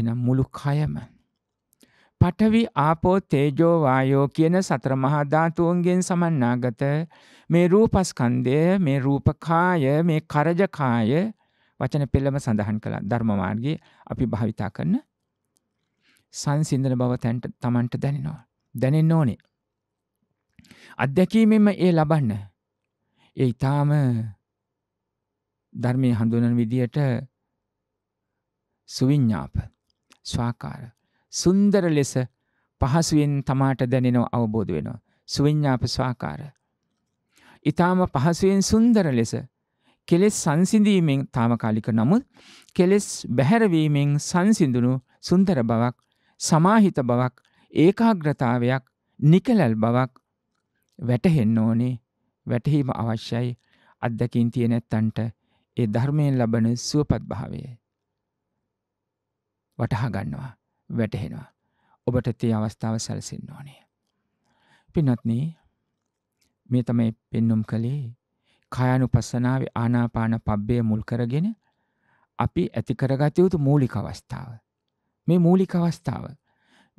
එනම් මුළු කයම. පටවි ආපෝ තේජෝ වායෝ කියන සතර මහා ධාතුන්ගෙන් සමන්නාගත මේ රූපස්කන්ධය මේ රූපකාය මේ කරජකාය වචන පෙළම සඳහන් කළ ධර්මමාර්ගයේ අපි භාවිතා කරන සංසින්දන බව තැන්ට තමන්ට දැනෙනවා. දැනෙන්න ඕනේ. අත්දැකීමෙන්ම ඒ ලබන්න. ඒ ඉතාම ධර්මය හඳුනන විදියට සුවිඤ්ඥාප ස්වාකාර සුන්දර ලෙස පහසුවෙන් තමාට දැනෙනව අවබෝධ වෙනවා. සුවිඤ්ඥාප ස්වාකාර. ඉතාම පහසුවෙන් සුන්දර ලෙස කෙලෙස් සංසිඳීමෙන් තාමකාලික නමුත් කෙලෙස් බැහැරවීමෙන් සංසිඳුණු සුන්දර බවක් සමාහිත බවක් ඒකාග්‍රතාවයක් නිකලැල් බවක් වැටහෙන්න ඕනේ වැටහීම අවශ්‍යයි අත්දකින් තියෙනැත්තන්ට ඒ ධර්මයෙන් ලබන සුවපත් භාවය වටහා ගන්නවා වැටහෙනවා ඔබට තේ අවස්ථාව සැලසෙන්න ඕනේ පින්නත්නේ මේ තමයි පෙන්නුම් කළේ කායानुපස්සනාවේ ආනාපාන පබ්බේ මුල් කරගෙන අපි ඇති කරගත යුතු මූලික අවස්ථාව. මේ මූලික අවස්ථාව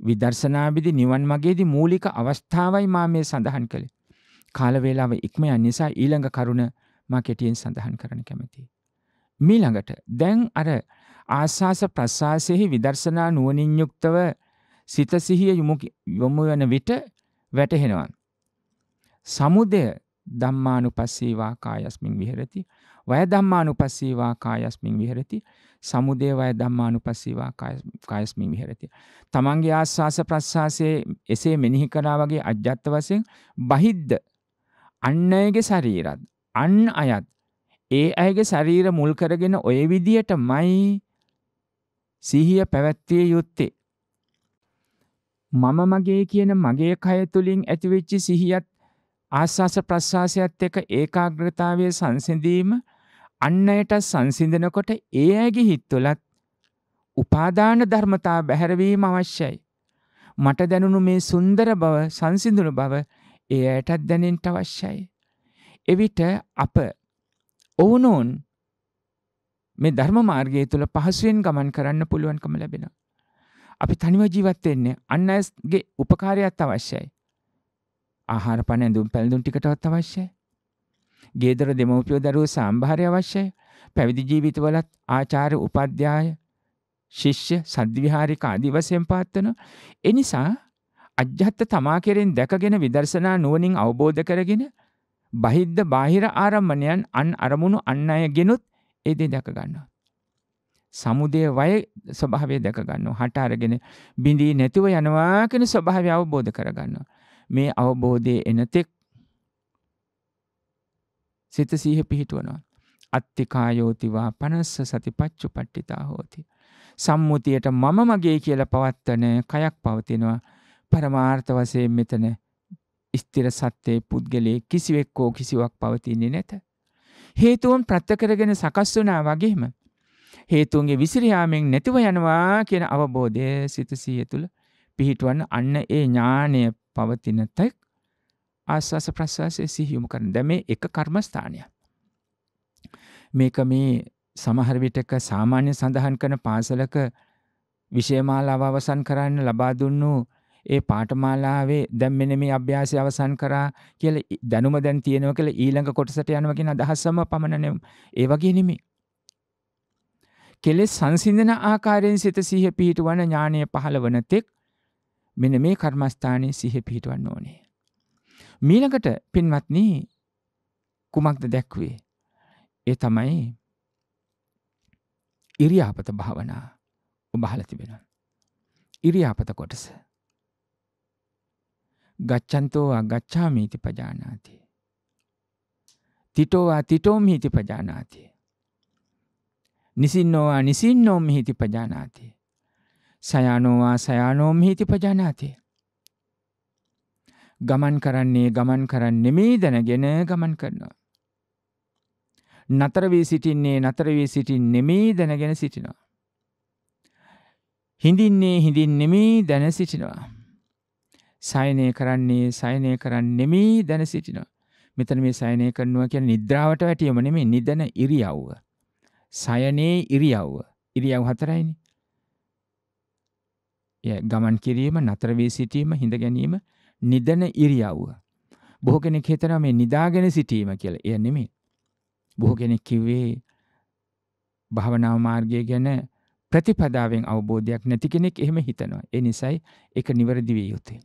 විදර්ශනාවේදී නිවන් මාගේදී මූලික අවස්ථාවයි මා මේ සඳහන් කළේ. කාල වේලාව ඉක්ම යන නිසා ඊළඟ කරුණ මා කෙටියෙන් සඳහන් කරන්න කැමතියි. මීළඟට දැන් අර ආස්වාස ප්‍රසආසෙහි විදර්ශනා නුවණින් යුක්තව සිත සිහිය යොමු යොමු වෙන විට වැටහෙනවා. සමුදය ධම්මානුපස්සීවා කායස්මින් විහෙරති වය ධම්මානුපස්සීවා කායස්මින් විහෙරති සමුදේ වය ධම්මානුපස්සීවා කායස්මින් විහෙරති තමන්ගේ ආස්වාස ප්‍රස්වාසයේ එසේ මෙනෙහි කරා වගේ අජ්ජත් වශයෙන් බහිද්ද අන්නයගේ ශරීරත් අන් අයත් ඒ අයගේ ශරීර මුල් කරගෙන ඔය විදියටමයි සිහිය පැවැත්විය යුත්තේ මම මගේ කියන මගේ කය තුලින් ඇතිවෙච්ච සිහියත් ආස්වාස ප්‍රස්වාසයත් එක්ක ඒකාග්‍රතාවයේ සංසිඳීම අන් අයට සංසිඳනකොට ඒ අයගේ හිත්වලත් උපාදාන ධර්මතා බැහැරවීම අවශ්‍යයි. මට දැනුණු මේ සුන්දර බව සංසිඳුණු බව ඒ අයටත් දැනෙන්න අවශ්‍යයි. එවිට අප ඔවුනොන් මේ ධර්ම මාර්ගය තුළ පහසුවෙන් ගමන් කරන්න පුළුවන්කම ලැබෙනවා. අපි තනිව ජීවත් වෙන්නේ අන් අයගේ උපකාරයත් අවශ්‍යයි. ආහාර පාන ඇඳුම් පැළඳුම් ටිකටවත් අවශ්‍යයි. ගේදර දෙමව්පියෝ දරුවෝ සම්භාරය අවශ්‍යයි. පැවිදි ජීවිතවලත් ආචාර්ය උපාධ්‍යාය ශිෂ්‍ය සද්විහාරික ආදී වශයෙන් පාත්වන. ඒ නිසා අජ්ජත් තමා කෙරෙන් දැකගෙන විදර්ශනා නුවණින් අවබෝධ කරගෙන බහිද්ද බාහිර ආරම්මණයන් අන් අරමුණු අන් අය ගෙනුත් ඒ දේ දැක ගන්නවා. සමුදය වය ස්වභාවය දැක ගන්නවා. හට අරගෙන බිඳී නැතුව යනවා කියන ස්වභාවය අවබෝධ කරගන්නවා. මේ අවබෝධයේ එනතෙක් සිත සීහ පිහිටුවනවා. අත්තිකායෝතිවා පනස්ස සති පච්චු පට්ටිතා හෝති. සම්මුතියට මම මගේ කියල පවත්වන කයක් පවතිනවා පරමාර්ථ වසයෙන් මෙතන ස්තිර සත්‍යය පුද්ගලයේ කිසිවෙක් ෝ කිසිවක් පවතින්නේ නැත. හේතුවන් ප්‍රත්තකරගෙන සකස් වනා වගේම හේතුන්ගේ විසිරයාමෙන් නැතිව යනවා කියන අවබෝධය සිත සීය තුළ පිහිටුවන් අන්න ඒ ඥානය පවතින තැක් ආස්වාස ප්‍රශ්වාසය සිහියුම් කරන දැ මේ එක කර්මස්ථානය. මේක මේ සමහරවිටක සාමාන්‍ය සඳහන් කන පාසලක විෂයමාලාව අවසන් කරන්න ලබා දුන්නු ඒ පාඨමාලාවේ දැන් මෙන්න මේ අභ්‍යාසය අවසන් කරා කියලා දැනුම දැන් තියෙනවා කියලා ඊළඟ කොටසට යනවා කියන අදහසම පමණ ඒ වගේ නෙමෙයි. කෙලෙස් සංසිඳන ආකාරයෙන් සිත සිහිය පිහිටවන ඥානය පහළ වන තෙක් මෙන්න මේ කර්මස්ථානයේ සිහ පිහිටවන්න ඕනේ. මීළඟට පින්වත්නි කුමක්ද දැක්වේ. ඒ තමයි ඉරියාපත භාවනා උබහල තිබෙන. ඉරියාපත කොටස. ගච්චන්තෝ අගච්ඡාමීති පජානාති. තිටෝවා තිටෝම් හිති පජානාති. නිසින්නෝවා නිසින්නෝම් හිති පජානාති. සයානෝවා සයානෝම් හිති පජානාතය. ගමන් කරන්නේ ගමන් කරන්නේ මේ දැනගෙන ගමන් කරනවා. නතර වී සිටින්නේ නතර වී සිටින්නේ මේ දැනගෙන සිටිනවා. හිඳින්නේ හිඳින්නේ මේ දැන සිටිනවා. සයනය කරන්නේ සයනය කරන්නේ මේ දැන සිටිනවා. මෙතන මේ සයනය කරනවා කියන නිද්‍රාවට වැටියම නෙමෙයි නිදන ඉරියව්ව. සයනේ ඉරියව්ව. ඉරියව් හතරයිනේ. ගමන් කිරීම නතර වී සිටීම හිඳ ගැනීම නිදන ඉරියව්ව. බොහෝ කෙනෙක් හිතනවා මේ නිදාගෙන සිටීම කියලා. එය නෙමෙයි. බොහෝ කෙනෙක් කිව්වේ භවනා මාර්ගය ගැන ප්‍රතිපදාවෙන් අවබෝධයක් නැති කෙනෙක් එහෙම හිතනවා. ඒ නිසායි ඒක නිවැරදි විය යුතුයි.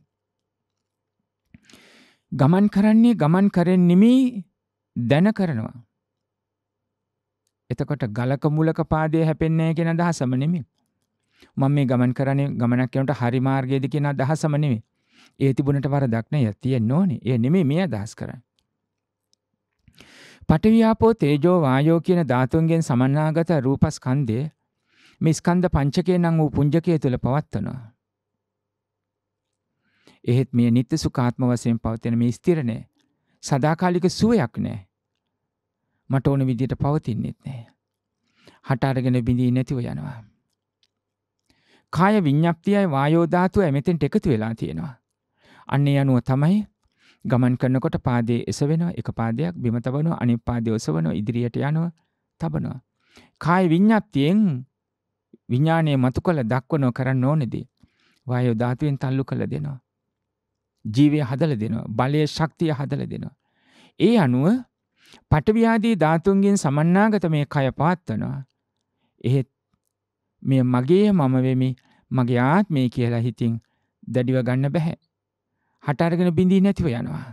ගමන් කරන්නේ ගමන් කරෙන් නෙමෙයි දැන කරනවා. එතකොට ගලක මුලක පාදයේ හැපෙන්නේ නැහැ කියන අදහසම නෙමෙයි. මම මේ ගමන් කරන්නේ ගමනක් යනට හරි මාර්ගයේද කියන අදහසම නෙමෙයි. ඒ තිබුණට වරදක් නෑ තියෙන්න ඕනේ. ඒ නෙමෙයි මේ අදහස් කරන්නේ. පටවියාපෝ තේජෝ වායෝ කියන ධාතුන්ගෙන් සමන්නාගත රූපස්කන්ධය මේ ස්කන්ධ පංචකේ නම් වූ පුඤ්ජකය තුල පවත්වනවා. එහෙත් මේ නිත්‍ය සුඛාත්ම වශයෙන් පවතින මේ ස්ථිර නෑ. සදාකාලික සුවයක් නෑ. මට ඕන විදිහට පවතින්නෙත් නෑ. හට අරගෙන බිඳී නැතිව යනවා. කාය විඤ්ඤාප්තියයි වායෝ ධාතුවයි මෙතෙන්ට එකතු වෙලා තියෙනවා. අන්න ඒ අනුව තමයි ගමන් කරනකොට පාදයේ එසවෙනවා එක පාදයක් බිම තබනවා අනිත් පාදයේ ඔසවනවා ඉදිරියට යනවා තබනවා. කාය විඤ්ඤාප්තියෙන් විඥාණය මතු කළ දක්වනව කරන්න ඕනේදී වායෝ ධාතුවෙන් තල්ලු කළ දෙනවා. ජීවය හදලා දෙනවා. බලයේ ශක්තිය හදලා දෙනවා. ඒ අනුව පටවියාදී ධාතුන්ගෙන් සමන්නාගත මේ කය පවත්වනවා. එහෙත් මෙය මගේ මම වෙමි මගේ ආත්මය කියලා හිතින් දැඩිව ගන්න බැහැ. හට අරගෙන බිඳී නැතිව යනවා.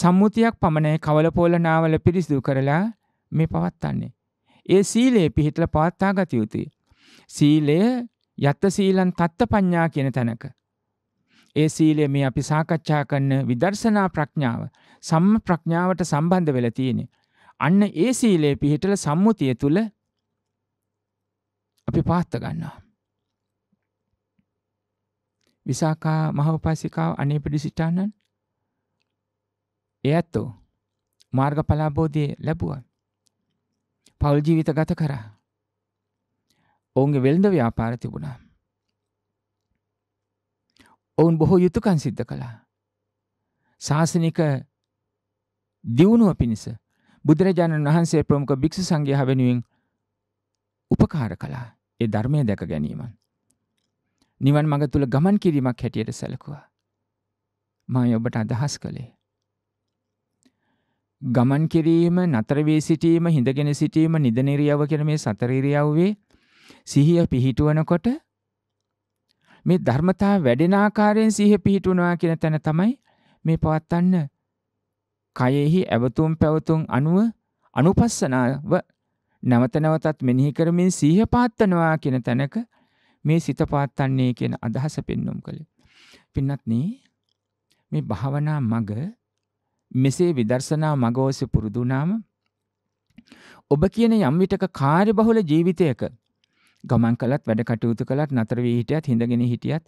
සම්මුතියක් පමණයි කවල පෝල නාවල පිරිසිදු කරලා මේ පවත්වන්නේ. ඒ සීලයේ පිහිටල පවත්තා ගත යුතුයි. සීලය යත්ත සීලන් තත්ත පඤ්ඥා කියන තැනක. ඒ සීලය මේ අපි සාකච්ඡා කරන විදර්ශනා ප්‍රඥාව සම්ම ප්‍රඥාවට සම්බන්ධ වෙල තියෙනෙ. අන්න ඒ සීලයේ පිහිටල සම්මුතිය තුළ අපි පාත්ත ගන්නවා. විසාකා මහෝපාසිකාව අනේපිඩි සිටානන් ඒ ඇත්තෝ මාර්ග පලාබෝධය ලැබුව. පවුල් ජීවිත ගත කරා. ඔවුන්ගේ වෙළඳ ව්‍යාපාර තිබුණා. ඔවුන් බොහෝ යුතුකන් සිද්ධ කළා. ශාසනික දියුණුව පිණිස බුදුරජාණන් වහන්සේ ප්‍රමුඛ භික්ෂු සංඝයා වෙනුවෙන් උපකාර කළා ඒ ධර්මය දැක ගැනීමන්. නිවන් මඟ තුළ ගමන් කිරීමක් හැටියට සැලකුවා. මා ඔබට අදහස් කළේ. ගමන් කිරීම නතරවේ සිටීම හිඳගෙන සිටීම නිදනිරියව කෙන මේ සතරීරියව්වේ සිහිය පිහිටුවනකොට මේ ධර්මතා වැඩෙන ආකාරයෙන් සිහිය පිහිටුනවා කියන තැන තමයි මේ පවත්වන්න කයෙහි ඇවතුම් පැවතුම් අනුව අනුපස්සනාව නැවත නැවතත් මෙනෙහි කරමින් සීහ පාත්වනවා කියන තැනක මේ සිත පාත්තන්නේ කියන අදහස පෙන්වුම් කළේ. පින්නත්නි මේ භාවනා මග මෙසේ විදර්ශනා මග ඔසේ පුරුදු වුණාම ඔබ කියන යම් විටක කාර්යබහුල ජීවිතයක ගමන් කළත් වැඩ කටයුතු කළත් නතර වී හිටියත් හිඳගෙන හිටියත්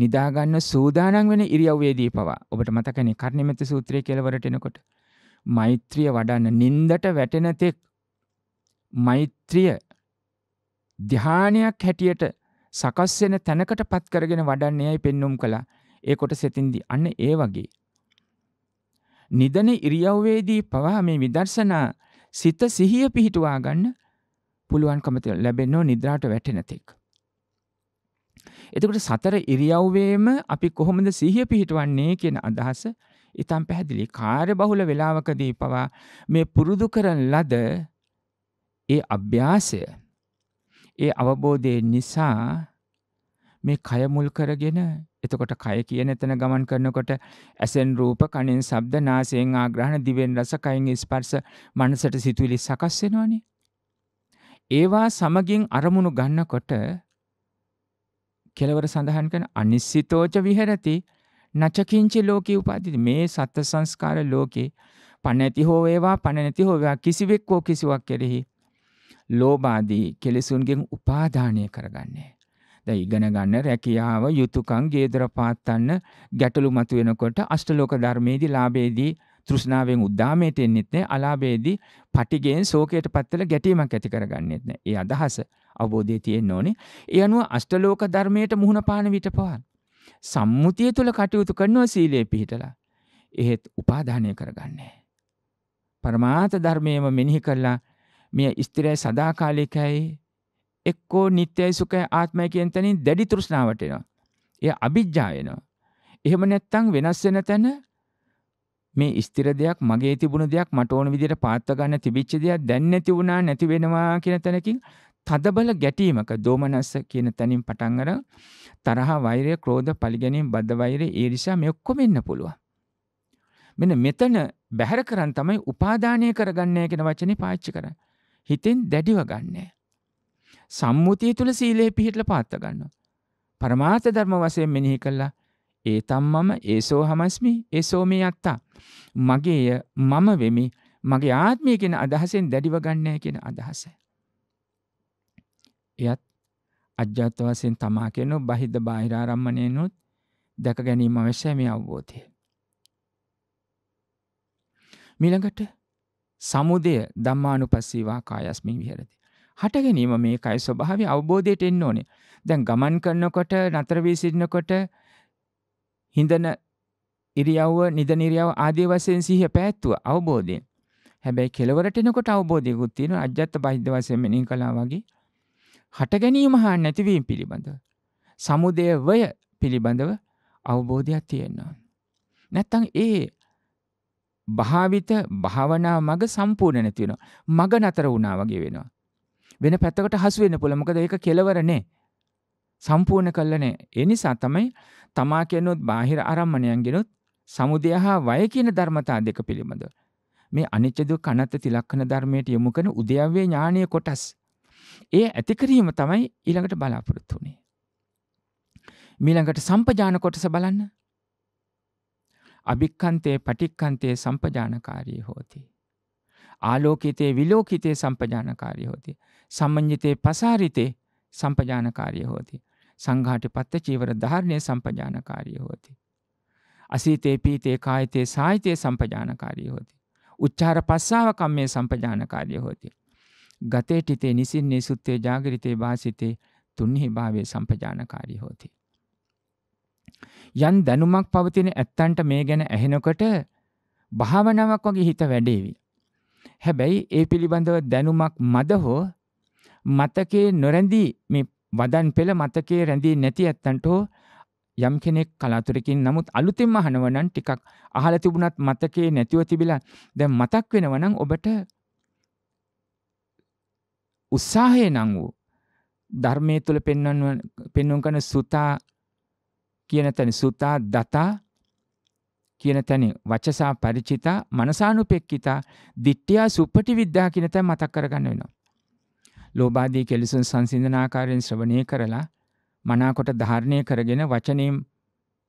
නිදා ගන්න සූදානම් වෙන ඉරියව්වේදී පවා ඔබට මතකනේ කර්ණිමෙත සූත්‍රයේ කෙලවරට එනකොට මෛත්‍රිය වඩන්න නින්දට වැටෙන තෙක් මෛත්‍රිය ධ්‍යානයක් හැටියට සකස් වෙන තැනකට පත් කරගෙන වඩන්නේ යයි පෙන්눔 කළා. ඒ කොට සෙතින්දි අන්න ඒ වගේ. නිදන ඉරියව්වේදී පවා මේ විදර්ශනා සිත සිහිය පිහිටුවා ගන්න පුළුවන්කම ලැබෙන්නෝ නිද්‍රාට වැටෙන තෙක්. එතකොට සතර ඉරියව්වේම අපි කොහොමද සිහිය පිහිටවන්නේ කියන අදහස ඊටම් පැහැදිලි. කාර්ය බහුල වේලාවකදී පවා මේ පුරුදු කරන ලද ඒ අභ්‍යාසය ඒ අවබෝධය නිසා මේ කය මුල් කරගෙන එතකොට කය කියන එතන ගමන් කරනකොට ඇසෙන් රූප කනෙන් ශබ්ද නාසයෙන් ආග්‍රහණ දිවෙන් රස කයින් ස්පර්ශ මනසට සිතුවිලි සකස් වෙනවනේ ඒවා සමගින් අරමුණු ගන්නකොට කෙලවර සඳහන් කරන අනිශ්චිතෝච විහෙරති නචකින්චි ලෝකේ උපාදිත මේ සත්ත්ව සංස්කාර ලෝකේ පණ නැති හෝ වේවා පණ නැති හෝ වේවා කිසිවෙක් හෝ කිසිවක් කෙරෙහි ලෝභාදී කෙලෙසුන්ගෙන් උපාදානය කරගන්නේ. දැන් ඉගෙන ගන්න රැකියාව යුතුයකම් ගේදර පාත්තන්න ගැටලු මතුවෙනකොට අෂ්ටලෝක ධර්මයේදී ලාභයේදී තෘෂ්ණාවෙන් උද්දාමයට එන්නෙත් නැහැ අලාභයේදී පටිගෙන් ශෝකයට පත්වලා ගැටීමක් ඇති කරගන්නෙත් නැහැ. ඒ අදහස අවබෝධයේ තියෙන්න ඕනේ. ඒ අනුව අෂ්ටලෝක ධර්මයට මුහුණ පාන විට පවා සම්මුතිය තුල කටයුතු කරනවා සීලයේ පිහිටලා. එහෙත් උපාදානය කරගන්නේ. පරමාර්ථ ධර්මයේම මෙනෙහි කරලා මේ ස්ථිරයි සදාකාලිකයි එක්කෝ නිත්‍යයි සුඛයි ආත්මයි කියන තැනින් දැඩි තෘෂ්ණාවට එනවා. එය අවිජ්ජා එනවා. එහෙම නැත්නම් වෙනස් වෙන තැන මේ ස්ථිර දෙයක් මගේ තිබුණ දෙයක් මට ඕන විදිහට පාත්ව ගන්න තිබිච්ච දෙයක් දැන් නැති වුණා නැති වෙනවා කියන තැනකින් තදබල ගැටීමක දෝමනස්ස කියන තැනින් පටන් අර තරහ වෛරය ක්‍රෝධ පරිගැනීම බද්ධ වෛරය ඊර්ෂ්‍යා මේ ඔක්කොම ඉන්න පුළුවන්. මෙන්න මෙතන බැහැර කරන් තමයි උපාදානය කරගන්නය කියන වචනේ පාවිච්චි කරන්නේ. හිතෙන් දැඩිව ගන්නෑ. සම්මුතිය තුළ සීලේ පිහිටල පාත්ත ගන්නවා. පරමාත ධර්ම වසයෙන් මෙනෙහි කල්ලා ඒ තම් මම ඒසෝ හමස්මි ඒසෝ මේ අත්තා. මගේය මම වෙමි මගේ ආත්මය කෙන අදහසෙන් දැඩිව ගන්නෑ කෙන අදහස. එයත් අජ්‍යත්ව වසයෙන් තමා කෙනු බහිද බාහිරාරම්මණයනුත් දැක ගැනීම අවශ්‍ය මේ අවබෝධය. මිළඟට සමුදය ධම්මානුපස්සීවා කායස්මින් විහෙරති. හට ගැනීම මේ කය ස්වභාවය අවබෝධයට එන්න ඕනේ. දැන් ගමන් කරනකොට නතර වී සිටිනකොට හිඳන ඉරියව්ව නිදන ඉරියව්ව ආදී වශයෙන් සිහිය පැවැත්වුව අවබෝධය. හැබැයි කෙලවරට එනකොට අවබෝධයකුත් තියෙනවා අජ්ජත් බහිද්ද වශයෙන් මෙනෙහි කළා වගේ. හට ගැනීම හා නැතිවීම පිළිබඳව සමුදය වය පිළිබඳව අවබෝධයක් තියෙනවා. නැත්තම් ඒ භාවිත භාවනා මග සම්පූර්ණ නැති වෙනවා. මග නතර වුණා වගේ වෙනවා. වෙන පැත්තකට හසු වෙන්න පුළුවන්. මොකද ඒක කෙලවර නෑ. සම්පූර්ණ කළ නෑ. ඒ නිසා තමයි තමා කෙනොත් බාහිර ආරම්මණයන් ගෙනොත් සමුදය හා වය කියන ධර්මතා දෙක පිළිබඳ මේ අනිච්ච දුක් අනත්ත තිලක්ෂණ ධර්මයට යොමු කරන උද්‍යව්‍ය ඥානීය කොටස්. ඒ ඇති කිරීම තමයි ඊළඟට බලාපොරොත්තු වෙන්නේ. මීළඟට සම්පජාන කොටස බලන්න. අභික්කන්තේ පටික්කන්තේ සම්පජානකාරී හෝති. ආලෝකිතේ විලෝකිතේ සම්පජානකාරී හෝති. සම්මංජිතේ පසාරිතේ සම්පජානකාරී හෝති. සංඝාටි පත්ත චීවර ධාරණය සම්පජානකාරී හෝති. අසීතේ පීතේ කායිතේ සාහිතය සම්පජානකාරී හෝති. උච්චාර පස්සාව කම්මේ සම්පජානකාරය හෝති. ගතේටිතේ නිසින්නේ සුත්තේ ජාගරිතේ භාසිතේ තුන්හි භාවේ සම්පජානකාරී හෝති. යන් දැනුමක් පවතින ඇත්තන්ට මේ ගැන ඇහෙනකොට භාවනාවක් වගේ හිත වැඩේවි. හැබැයි ඒ පිළිබඳව දැනුමක් මද හෝ මතකේ නොරැඳී මේ වදන් පෙළ මතකේ රැඳී නැති ඇත්තන්ට යම් කෙනෙක් කලාතුරකින් නමුත් අලුතින් අහනව නම් ටිකක් අහලා තිබුණත් මතකේ නැතිව තිබිලා දැන් මතක් වෙනව නම් ඔබට උත්සාහය නම් වූ ධර්මයේ තුල පෙන්වන පෙන්වන කරන සුතා කියන තැන සුතා දතා කියන තැන වචසා පරිචිතා මනසානුපෙක්කිතා දිට්ඨියා සුප්පටි විද්‍යා කියන තැන මතක් කරගන්න වෙනවා. ලෝභාදී කෙලෙසුන් සංසිඳන ආකාරයෙන් ශ්‍රවණය කරලා මනාකොට ධාරණය කරගෙන වචනෙන්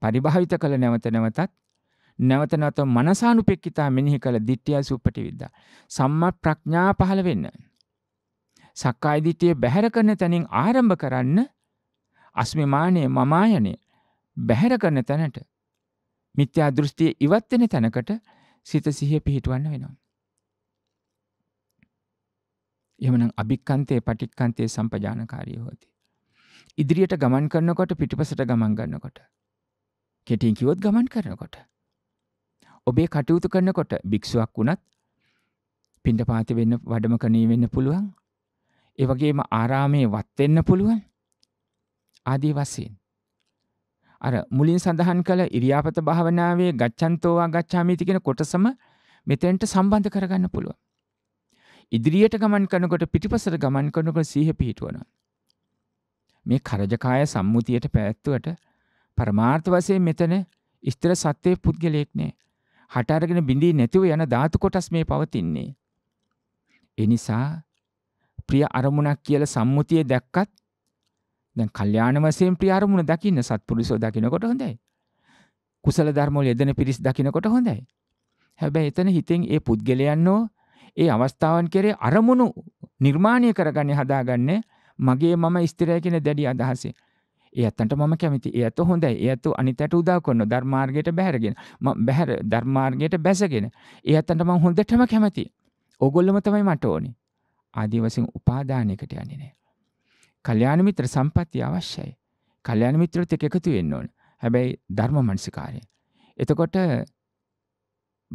පරිභාවිත කළ නැවත නැවතත් නැවත නැවත මනසානුපෙක්කිතා මෙනෙහි කළ දිට්ඨිය සුප්පටි විද්‍යා. සම්මා ප්‍රඥා පහළ වෙන්න. සක්කාය දිට්ඨිය බැහැර කරන තැනින් ආරම්භ කරන්න අස්මිමානේ මමායනේ බැහැර කරන තැනට මිත්‍යා දෘෂ්ටිය ඉවත් වෙන තැනකට සිත සිහිය පිහිටවන්න වෙනවා. එහෙමනම් අභික්කන්තේ පටික්කන්තේ සම්පජානකාරී හොති. ඉදිරියට ගමන් කරනකොට පිටිපසට ගමන් ගන්නකොට. කෙටියෙන් කිව්වොත් ගමන් කරනකොට. ඔබේ කටයුතු කරනකොට භික්ෂුවක් වුණත් පින්ඩපාති වෙන්න වඩම කණී වෙන්න පුළුවන්. ඒ වගේම ආරාමයේ වත් වෙන්න පුළුවන්. ආදී වශයෙන් අර මුලින් සඳහන් කළ ඉරියාපත භාවනාවේ ගච්ඡන්තෝවා ගච්ඡාමීති කියන කොටසම මෙතෙන්ට සම්බන්ධ කරගන්න පුළුවන්. ඉදිරියට ගමන් කරනකොට පිටිපසට ගමන් කරනකොට සීහ පිහිටුවනවා. මේ කරජකාය සම්මුතියට පැවැත්වුවට පරමාර්ථ වශයෙන් මෙතන ස්ථිර සත්‍යයේ පුද්ගලයෙක් නෑ. හට අරගෙන බිඳී නැතිව යන ධාතු කොටස් මේ පවතින්නේ. ඒ නිසා ප්‍රිය අරමුණක් කියලා සම්මුතිය දැක්කත් දැන් කල්යාණ වශයෙන් ප්‍රිය අරමුණ දකින්න සත්පුරුෂෝ දකින්නකොට හොඳයි. කුසල ධර්ම වල යෙදෙන පිරිස් දකින්නකොට හොඳයි. හැබැයි එතන හිතෙන් ඒ පුද්ගලයන්ෝ ඒ අවස්ථාවන් කෙරේ අරමුණු නිර්මාණය කරගන්නේ හදාගන්නේ මගේ මම ස්ථිරය කියන දැඩි අදහසේ. ඒ අත්තන්ට මම කැමති. ඒ අත හොඳයි. ඒ අත අනිතට උදා කරන ධර්මාර්ගයට බැහැරගෙන මම බැහැර ධර්මාර්ගයට බැසගෙන. ඒ අත්තන්ට මම හොඳටම කැමති. ඕගොල්ලොම තමයි මට ඕනේ. ආදි වශයෙන් උපාදානයකට යන්නේ නැහැ. කල්යාණ මිත්‍ර සම්පත්තිය අවශ්‍යයි. කල්යාණ මිත්‍රොත් එක්ක එකතු වෙන්න ඕන. හැබැයි ධර්ම මනසිකාරය. එතකොට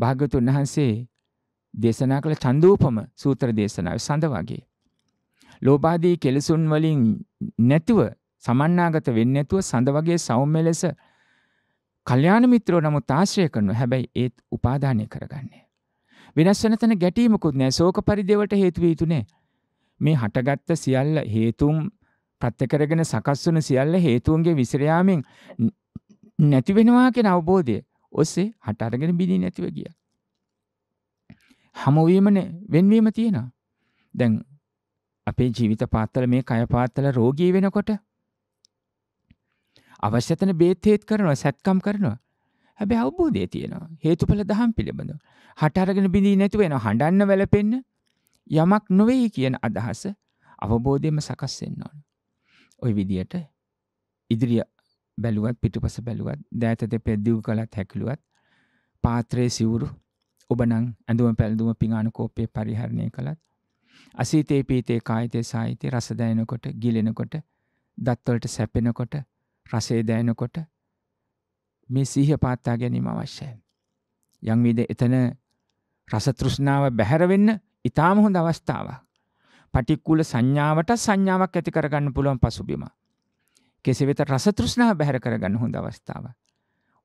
භාග්‍යවතුන් වහන්සේ දේශනා කළ චන්දූපම සූත්‍ර දේශනාවේ සඳ වගේ. ලෝභාදී කෙලසුන් වලින් නැතුව සමන්නාගත වෙන්නේ නැතුව සඳ වගේ සෞම්‍ය ලෙස කල්යාණ මිත්‍රෝ නමුත් ආශ්‍රය කරනවා. හැබැයි ඒත් උපාදානය කරගන්නේ. වෙනස් වෙන තැන ගැටීමකුත් නැහැ. ශෝක පරිදේවට හේතු වෙ යුතු නැහැ. මේ හටගත්ත සියල්ල හේතුන් ප්‍රත්‍ය කරගෙන සකස් වන සියල්ල හේතුන්ගේ විසිර යාමෙන් නැති වෙනවා කියන අවබෝධය ඔස්සේ හට අරගෙන බිනි නැතිව ගියා. හමුවීමනේ වෙන්වීම තියෙනවා. දැන් අපේ ජීවිත පාත්තල මේ කය පාත්තල රෝගී වෙනකොට අවශ්‍ය තැන බේත් හේත් කරනවා සැත්කම් කරනවා. හැබැයි අවබෝධය තියෙනවා. හේතුඵල දහම් පිළිබඳව. හට අරගෙන බිනි නැති වෙනවා. හඬන්න වැළපෙන්න යමක් නොවෙයි කියන අදහස අවබෝධයම සකස්වෙන්න ඕන. ඔය විදියට ඉදිරිිය බැලුවත් පිටුපස බැලුවත් දෑත දෙපෙ දිව් කළත් හැකිලුවත් පාත්‍රයේ සිවුරු ඔබනං ඇඳුවම පැල්දුම පිඟාන කෝපය පරිහරණය කළත් අසීතේ පීතේ කායිතය සාහිතය රස දැයනකොට ගිලෙනකොට දත්වලට සැපෙනකොට රසේ දැයනකොට මේ සීහ පාත්තා ගැනීම අවශ්‍යය. යංවිද එතන රසතෘෂ්ණාව බැහැරවෙන්න ඉතාම හොඳ අවස්ථාවක්. පටික්කුල සංඥාවට සංඥාවක් ඇති කරගන්න පුළුවන් පසුබිම. කෙසේ වෙත රස තෘෂ්ණාව බැහැර කරගන්න හොඳ අවස්ථාවක්.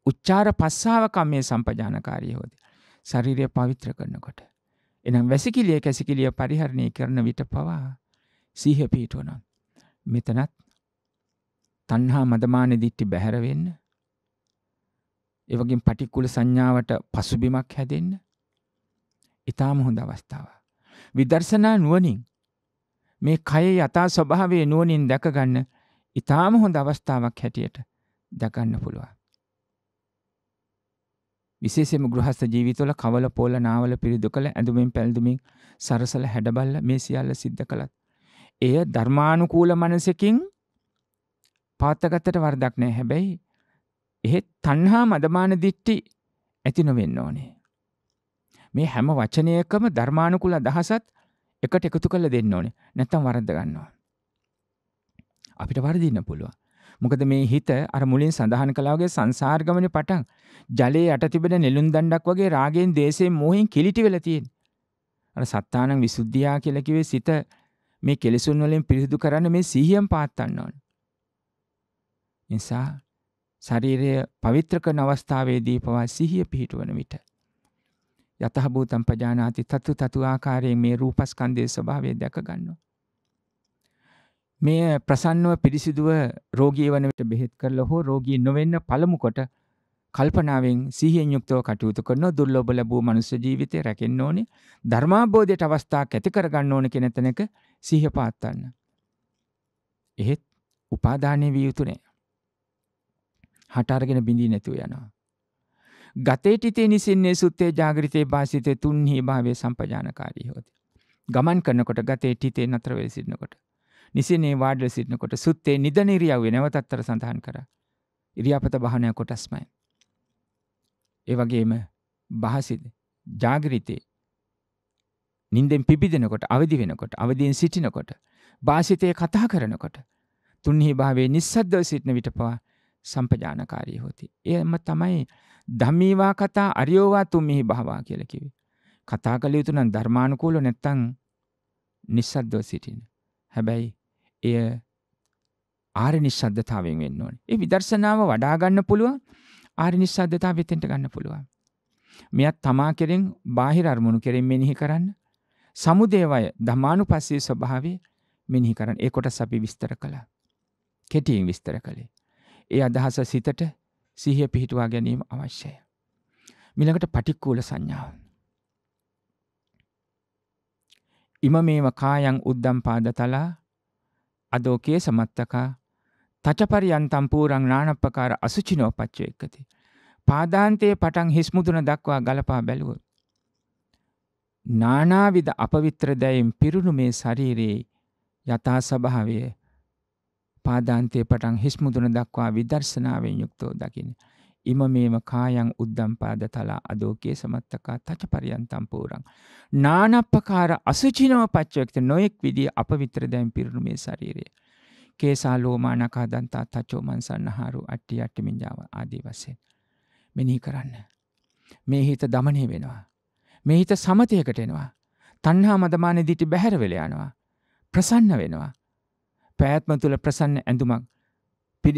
උච්චාර පස්සාව කම්මේ සම්පජානකාරී හොද. ශරීරය පවිත්‍ර කරනකොට. එනම් වැසිකිලිය කැසිකිලිය පරිහරණය කරන විට පවා සීහ පිහිටුවනම්. මෙතනත් තන්හා මදමාන දිට්ටි බැහැරවෙන්න එවගින් පටික්කුල සංඥාවට පසුබිමක් හැදෙන්න ඉතාම හොඳ අවස්ථාව. විදර්ශනා නුවණින් මේ කය යථා ස්වභාවයේ නුවණින් දැකගන්න ඊටාම හොඳ අවස්ථාවක් හැටියට දකන්න පුළුවන්. විශේෂයෙන්ම ගෘහස්ත ජීවිතවල කවල පොළ නාවල පිරිදු කළ ඇඳුමින් පැළඳුමින් සරසල හැඩබල්ල මේ සියල්ල සිද්ධ කළත් එය ධර්මානුකූල මනසකින් පාත්තගත්තට වරදක් නෑ හැබැයි එහෙත් තණ්හා මදමාන දිට්ටි ඇති නොවෙන්න ඕනේ මේ හැම වචනයකම ධර්මානුකුල අදහසත් එකට එකතු කරලා දෙන්න ඕනේ. නැත්තම් වරද්ද ගන්නවා. අපිට වරදින්න පුළුවන්. මොකද මේ හිත අර මුලින් සඳහන් කළා වගේ සංසාර ගමනේ පටන් ජලයේ යට තිබෙන නෙළුම් දණ්ඩක් වගේ රාගයෙන්, දේශයෙන්, මෝහෙන් කිලිටි වෙලා තියෙන්නේ. අර සත්තානං විසුද්ධියා කියලා කිව්වේ සිත මේ කෙලෙසුන් වලින් පිරිසිදු කරන්න මේ සිහියෙන් පාත්තන්න ඕන. නිසා ශරීරය පවිත්‍ර කරන අවස්ථාවේදී පවා සිහිය පිහිටුවන විට යතහ භූතම් පජානාති තතු තතු ආකාරයෙන් මේ රූපස්කන්ධයේ ස්වභාවය දැක ගන්නවා. මේ ප්‍රසන්නව පිරිසිදුව රෝගී වන විට බෙහෙත් කරලා හෝ රෝගී නොවෙන්න පළමු කොට කල්පනාවෙන් සිහියෙන් යුක්තව කටයුතු කරන දුර්ලභ ලැබූ මනුෂ්‍ය ජීවිතය රැකෙන්න ඕනේ ධර්මාබෝධයට අවස්ථාවක් ඇති කර ගන්න ඕනේ කියන තැනක සිහිය පාත්තන්න. එහෙත් උපාදානයේ විය යුතු නැහැ. හට අරගෙන බිඳී නැතුව යනවා. ගතේටිතේ නිසින්නේ සුත්තේ ජාගරිතේ භාසිතේ තුන්හි භාවය සම්පජානකාරී හොති. ගමන් කරනකොට ගතේ ටිතේ නතර වෙලා සිටිනකොට නිසිනේ වාඩිල සිටිනකොට සුත්තේ නිදන ඉරියව්වේ නැවතත්තර සඳහන් කරා. ඉරියාපත භාවනාව කොටස්මයි. ඒ වගේම භාසිත ජාගරිතේ නින්දෙන් පිබිදෙනකොට අවදි වෙනකොට අවදියෙන් සිටිනකොට භාසිතේ කතා කරනකොට තුන්හි භාවයේ නිස්සද්දව සිටින විට පවා සම්පජානකාරී හොති. එම තමයි ධම්මීවා කතා අරියෝවා තුම් මෙහි භාවා කියල කිවි. කතා කළ යුතු නම් ධර්මානුකූල නැත්තං නිස්සද්දව සිටින. හැබැයි එය ආර නිශ්සද්ධතාවෙන් වෙන්න ඕන. ඒ විදර්ශනාව වඩාගන්න පුළුව ආර නිශ්සද්ධතාව වෙතෙන්ට ගන්න පුළුවන්. මෙයත් තමා කෙරෙන් බාහිර අරමුණු කෙරෙන් මෙනිහි කරන්න සමුදේවය දමානු පස්සේ ස්වභාවය මෙනිහි කරන්න ඒ කොටස් අපි විස්තර කළා. කෙටියෙන් විස්තර කළේ. ඒ අදහස සිතට සිහිය පිහිටුවා ගැනීම අවශ්‍යය. මිළඟට පටික්කූල සංඥාව. ඉම මේව කායන් උද්දම් පාදතලා අදෝකයේ සමත්තකා තචපරියන්තම් පූරං නානප්පකාර අසුචිනෝ පච්චය එක්කති. පාදාන්තයේ පටන් හිස්මුදුන දක්වා ගලපා බැලුවොත්. නානාවිද අපවිත්‍ර දැයින් පිරුණු මේ ශරීරයේ යථා ස්වභාවය පාදාන්තයේ පටන් හිස් මුදුන දක්වා විදර්ශනාවෙන් යුක්තව දකින්න. ඉම මේම කායන් උද්දම්පාද තලා අදෝකයේ සමත්තකා තච පරියන්තම් පූරං. නානප්පකාර අසුචිනව පච්චවක්ත නොයෙක් විදි අපවිත්‍ර දැන් පිරුණු මේ ශරීරය. කේසා ලෝමා නකා දන්තා තචෝ මන්සන්නහාරු අට්ටි අට්ටි මින්ජාව ආදී වශයෙන්. මෙනෙහි කරන්න. මේ හිත දමනය වෙනවා. මේ හිත සමතයකට එනවා. තණ්හා මදමාන දිටි බැහැර වෙලා යනවා. ප්‍රසන්න වෙනවා. පැවැත්ම තුළ ප්‍රසන්න ඇඳුමක්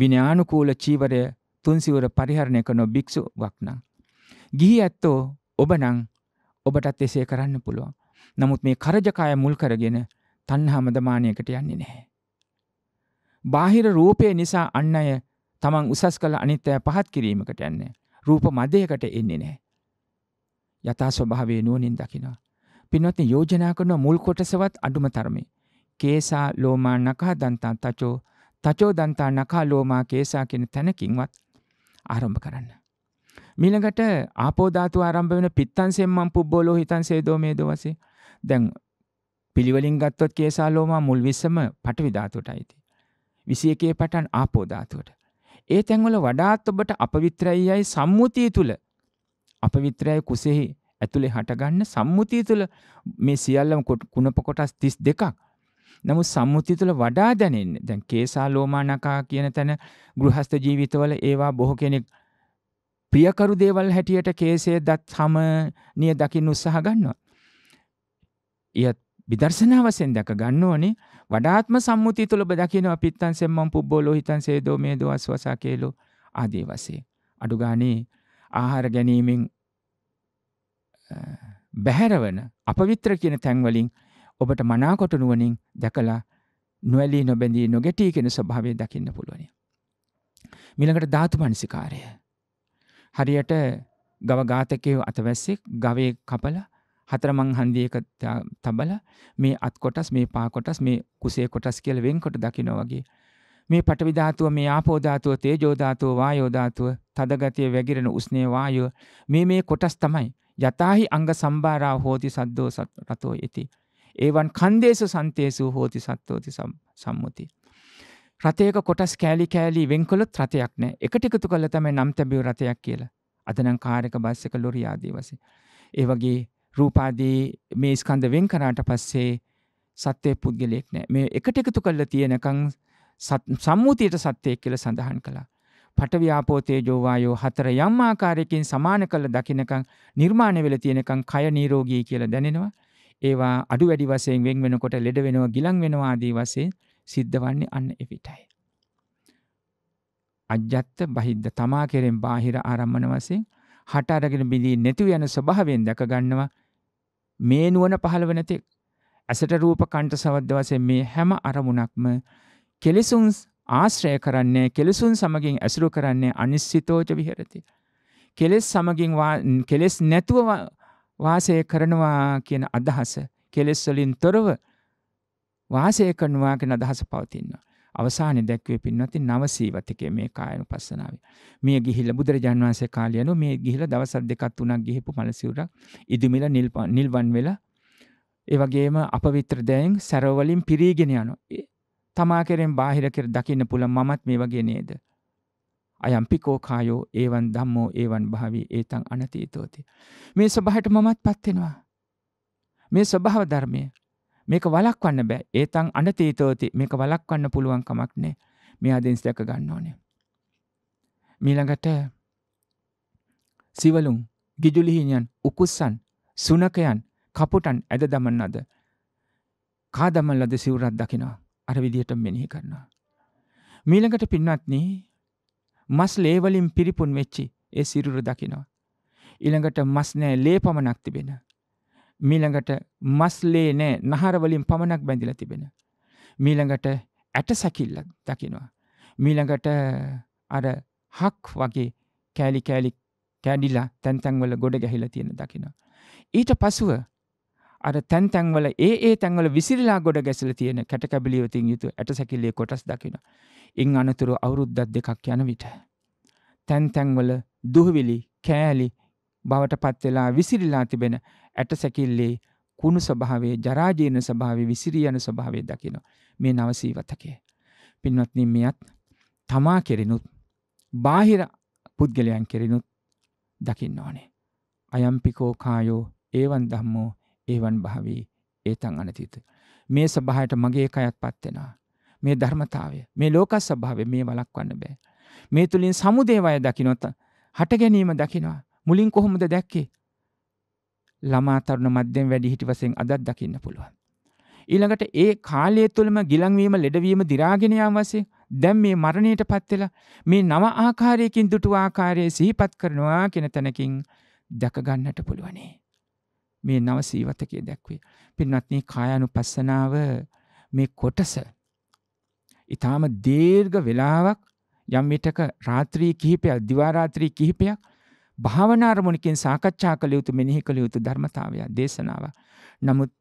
විනයානුකූල චීවරය තුන්සිවර පරිහරණය කරන භික්ෂුවක් නම්. ගිහි ඇත්තෝ ඔබ නම් ඔබටත් එසේ කරන්න පුළුවන්. නමුත් මේ කරජකාය මුල් කරගෙන තන්හා මදමානයකට යන්නේ නැහැ. බාහිර රූපය නිසා අන්න අය තමන් උසස් කළ අනිත්‍යය පහත් කිරීමකට යන්නේ. රූප මදයකට එන්නේ නැහැ. යථා ස්වභාවයේ නුවණින් දකිනවා. පින්වත්නි යෝජනා කරන මුල් කොටසවත් අඩුම තරමේ කේසා ලෝමා නකහ දන්තා තචෝ තචෝ දන්තා නකා ලෝමා කේසා කියන තැනකින්වත් ආරම්භ කරන්න. මීළඟට ආපෝ ධාතුව ආරම්භ වෙන පිත්තංසෙන් මම් පුබ්බෝලෝ හිතංසේ දෝ මේ දෝ වශයෙන් දැන් පිළිවෙලින් ගත්තොත් කේසා ලෝමා මුල් 20ම පටවි ධාතුවට අයිති. 21 පටන් ආපෝ ධාතුවට. ඒ තැන්වල වඩාත් ඔබට අපවිත්‍රයයි සම්මුතිය තුල අපවිත්‍රයයි කුසෙහි ඇතුලේ හටගන්න සම්මුතිය තුල මේ සියල්ලම කුණප කොටස් 32ක් නමුත් සම්මුතිය තුළ වඩා දැනෙන්නේ දැන් කේසා ලෝමානකා කියන තැන ගෘහස්ත ජීවිතවල ඒවා බොහෝ කෙනෙක් ප්‍රියකරු දේවල් හැටියට කේසය දත් සමනිය දකින්න උත්සාහ ගන්නවා. එයත් විදර්ශනා වශයෙන් දැක ගන්න ඕනේ වඩාත්ම සම්මුතිය තුළ ඔබ දකිනවා පිත්තන් සෙම්මන් පුබ්බෝ ලෝහිතන් සේදෝ මේදෝ අස්වසා කේලෝ ආදී වශයෙන් අඩු ගානේ ආහාර ගැනීමෙන් බැහැරවන අපවිත්‍ර කියන තැන් වලින් ඔබට මනාකොට නුවණින් දැකලා නොඇලී නොබැඳී නොගැටී කියන ස්වභාවය දකින්න පුළුවන්. මීළඟට ධාතු මනසිකාරය. හරියට ගව ඝාතකයෝ අතවැස්සෙක් ගවේ කපලා හතරමං හන්දියක තබලා මේ අත් කොටස් මේ පා කොටස් මේ කුසේ කොටස් කියලා වෙන්කොට දකිනවා වගේ මේ පටවි ධාතුව මේ ආපෝ ධාතුව තේජෝ ධාතුව වායෝ ධාතුව තද ගතිය වැగిරෙන උස්නේ වායෝ මේ මේ කොටස් තමයි යතාහි අංග සම්භාරා හෝති සද්දෝ රතෝ ඉති ඒවන් කන්දේසු සන්තේසූ හෝති සත්තෝති සම්මුති. රථයක කොටස් කෑලි කෑලි වෙන්කොලොත් රථයක් නෑ එකට එකතු කළ තමයි නම් තැබිව රථයක් කියලා අදනම් කාරක බස් එක ලොරි ආදී වසේ. ඒ වගේ රූපාදී මේ ස්කන්ධ වෙන් කරාට පස්සේ සත්‍යය පුද්ගලයෙක් නෑ මේ එකට එකතු කල්ල තියෙනකං සම්මුතියට සත්‍යයක් කියල සඳහන් කළා. පටව්‍යාපෝතේජෝවායෝ හතර යම් ආකාරයකින් සමාන කළ දකිනකං නිර්මාණ වෙල තියෙනකං කය නීරෝගී කියල දැනෙනවා ඒවා අඩු වැඩි වශයෙන් වෙන් වෙනකොට ලෙඩ වෙනවා ගිලන් වෙනවා ආදී වශයෙන් සිද්ධවන්නේ අන්න එවිටයි. අජ්ජත්ත බහිද්ද තමා කෙරෙන් බාහිර ආරම්මන වශයෙන් හට අරගෙන බිඳී නැතිව යන ස්වභාවයෙන් දැක ගන්නවා මේ නුවණ පහළ වෙන තෙක් ඇසට රූප කණ්ඨ සවද්ද වශයෙන් මේ හැම අරමුණක්ම කෙලෙසුන් ආශ්‍රය කරන්නේ කෙලෙසුන් සමගින් ඇසුරු කරන්නේ අනිශ්චිතෝච විහෙරති කෙලෙස් සමගින් කෙලෙස් නැතුව වාසය කරනවා කියන අදහස කෙලෙස් වලින් තොරව වාසය කරනවා කියන අදහස පවතිනවා. අවසානයේ දැක්වේ පින්වත්නි නවසීවතිකේ මේ කායනුපස්සනාවේ. මේ ගිහිල්ලා බුදුරජාන් වහන්සේ කාලය යනු මේ ගිහිල්ලා දවස් දෙකක් තුනක් ගිහිපු මලසිවුරක් ඉදුමිලා නිල් නිල්වන් වෙලා ඒ වගේම අපවිත්‍ර දෑයෙන් සැරවලින් පිරීගෙන යනවා. තමා කෙරෙන් බාහිර කෙර දකින්න පුළුවන් මමත් මේ වගේ නේද? අයම් පිකෝ කායෝ ඒවන් ධම්මෝ ඒවන් භාවී ඒතං අනතීතෝති මේ ස්වභාවයට මමත් පත් වෙනවා මේ ස්වභාව ධර්මය මේක වළක්වන්න බෑ ඒතං අනතීතෝති මේක වළක්වන්න පුළුවන් කමක් නෑ මේ ආදෙන්ස් දැක ගන්න ඕනේ මීළඟට සිවලුන් ගිජුලිහිණියන් උකුස්සන් සුනකයන් කපුටන් ඇද දමන්න අද කා දමල් ලද සිවුරත් දකිනවා අර විදිහට මෙනෙහි කරනවා මීළඟට පින්වත්නී මස් ලේවලින් පිරිපුන් වෙච්චි ඒ සිරුර දකිනවා. ඊළඟට මස් නෑ ලේ පමණක් තිබෙන. මීළඟට මස් ලේ නෑ නහරවලින් පමණක් බැඳිලා තිබෙන. මීළඟට ඇට සැකිල්ල දකිනවා. මීළඟට අර හක් වගේ කෑලි කෑලි කෑඩිලා තැන්තැන්වල ගොඩ ගැහිලා තියෙන දකිනවා. ඊට පසුව අර තැන් තැන්වල ඒ ඒ තැන්වල විසිරිලා ගොඩ ගැසල තියෙන කැටකැබිලිවතින් යුතු ඇටසැකිල්ලේ කොටස් දකින. ඉන් අනතුරු අවුරුද්දක් දෙකක් යන විට. තැන් තැන්වල දුහවිලි කෑලි බවට පත්වෙලා විසිරිලා තිබෙන ඇටසැකිල්ලේ කුණු ස්වභාවේ ජරාජීර්ණ ස්වභාවේ විසිරී යන ස්වභාවය දකින මේ නවසීවතකේ. පින්වත්නි මෙයත් තමා කෙරෙනුත් බාහිර පුද්ගලයන් කෙරෙනුත් දකින්න ඕනේ. අයම්පිකෝ කායෝ ඒවන් දම්මෝ ඒවන් භාවී ඒතන් අනතිත මේ සභායට මගේ කයත්පත් වෙනවා මේ ධර්මතාවය මේ ලෝක සභාවේ මේ වළක්වන්න බෑ මේ තුලින් සමුදේවය දකින්නොත් හට ගැනීම දකිනවා මුලින් කොහොමද දැක්කේ ළමා තරුණ මධ්‍යම වැඩිහිටි වශයෙන් අදත් දකින්න පුළුවන් ඊළඟට ඒ කාලය තුළම ගිලන්වීම ලෙඩවීම දිරාගෙන යාම වශයෙන් දැන් මේ මරණයටපත් වෙලා මේ නව ආකාරයකින් දුටු ආකාරයේ සිහිපත් කරනවා කියන තැනකින් දැක ගන්නට පුළුවනේ මේ නව සීවතකයේ දැක්වේ. පින්වත්නි කායानुපස්සනාව මේ කොටස ඊටාම දීර්ඝ වේලාවක් යම් විටක රාත්‍රී කිහිපයක් දිවා රාත්‍රී කිහිපයක් භාවනා අරමුණකින් සාකච්ඡා කළ යුතු මෙනෙහි කළ යුතු ධර්මතාවය දේශනාව. නමුත්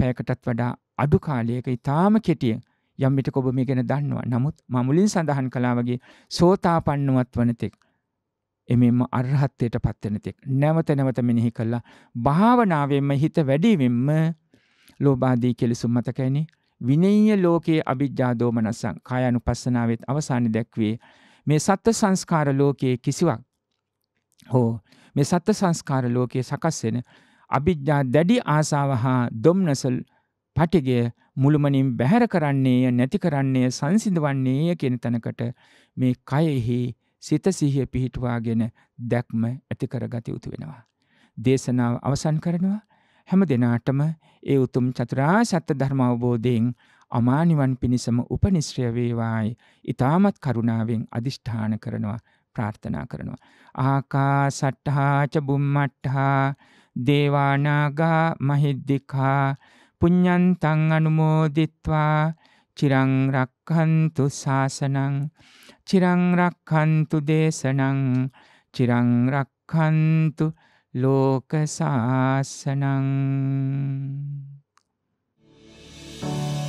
පැයකටත් වඩා අඩු කාලයක ඊටාම කෙටියෙන් යම් විටක ඔබ මේ ගැන දන්නවා. නමුත් මා මුලින් සඳහන් කළා වගේ සෝතාපන්නවත් වන තෙක් එමෙම අරහත්ත්වයට පත් වෙන තෙක් නැවත නැවත මෙනෙහි කළා භාවනාවෙන්ම හිත වැඩිවීමෙන්ම ලෝභාදී කෙලෙසු මතකයිනේ විනීය ලෝකයේ අභිජ්ජා දෝමනසං කායानुපස්සනාවෙත් අවසානයේ දැක්වේ මේ සත්ත්ව සංස්කාර ලෝකයේ කිසිවක් හෝ මේ සත්ත්ව සංස්කාර ලෝකයේ සකස් වෙන අභිජ්ජා දැඩි ආසාව හා දොම්නසල් පටිගය මුළුමනින් බැහැර කරන්නේය නැති කරන්නේය සංසිඳවන්නේය කියන තැනකට මේ කයෙහි සිත සිහිය පිහිටුවාගෙන දැක්ම ඇති කරගත යුතු වෙනවා. දේශනාව අවසන් කරනවා හැම දෙනාටම ඒ උතුම් චතුරා සත්‍ය ධර්ම අවබෝධයෙන් අමානිවන් පිණිසම උපනිශ්‍රය වේවායි ඊ타මත් කරුණාවෙන් අදිෂ්ඨාන කරනවා ප්‍රාර්ථනා කරනවා. ආකාසට්ඨා ච බුම්මට්ඨා දේවානාගා මහිද්దికා පුඤ්ඤන්තං අනුමෝදිත්වා චිරං රක්ඛන්තු ශාසනං චිරං රක්ඛන්තු දේශනං චිරං රක්ඛන්තු ලෝක ශාසනං Thank you.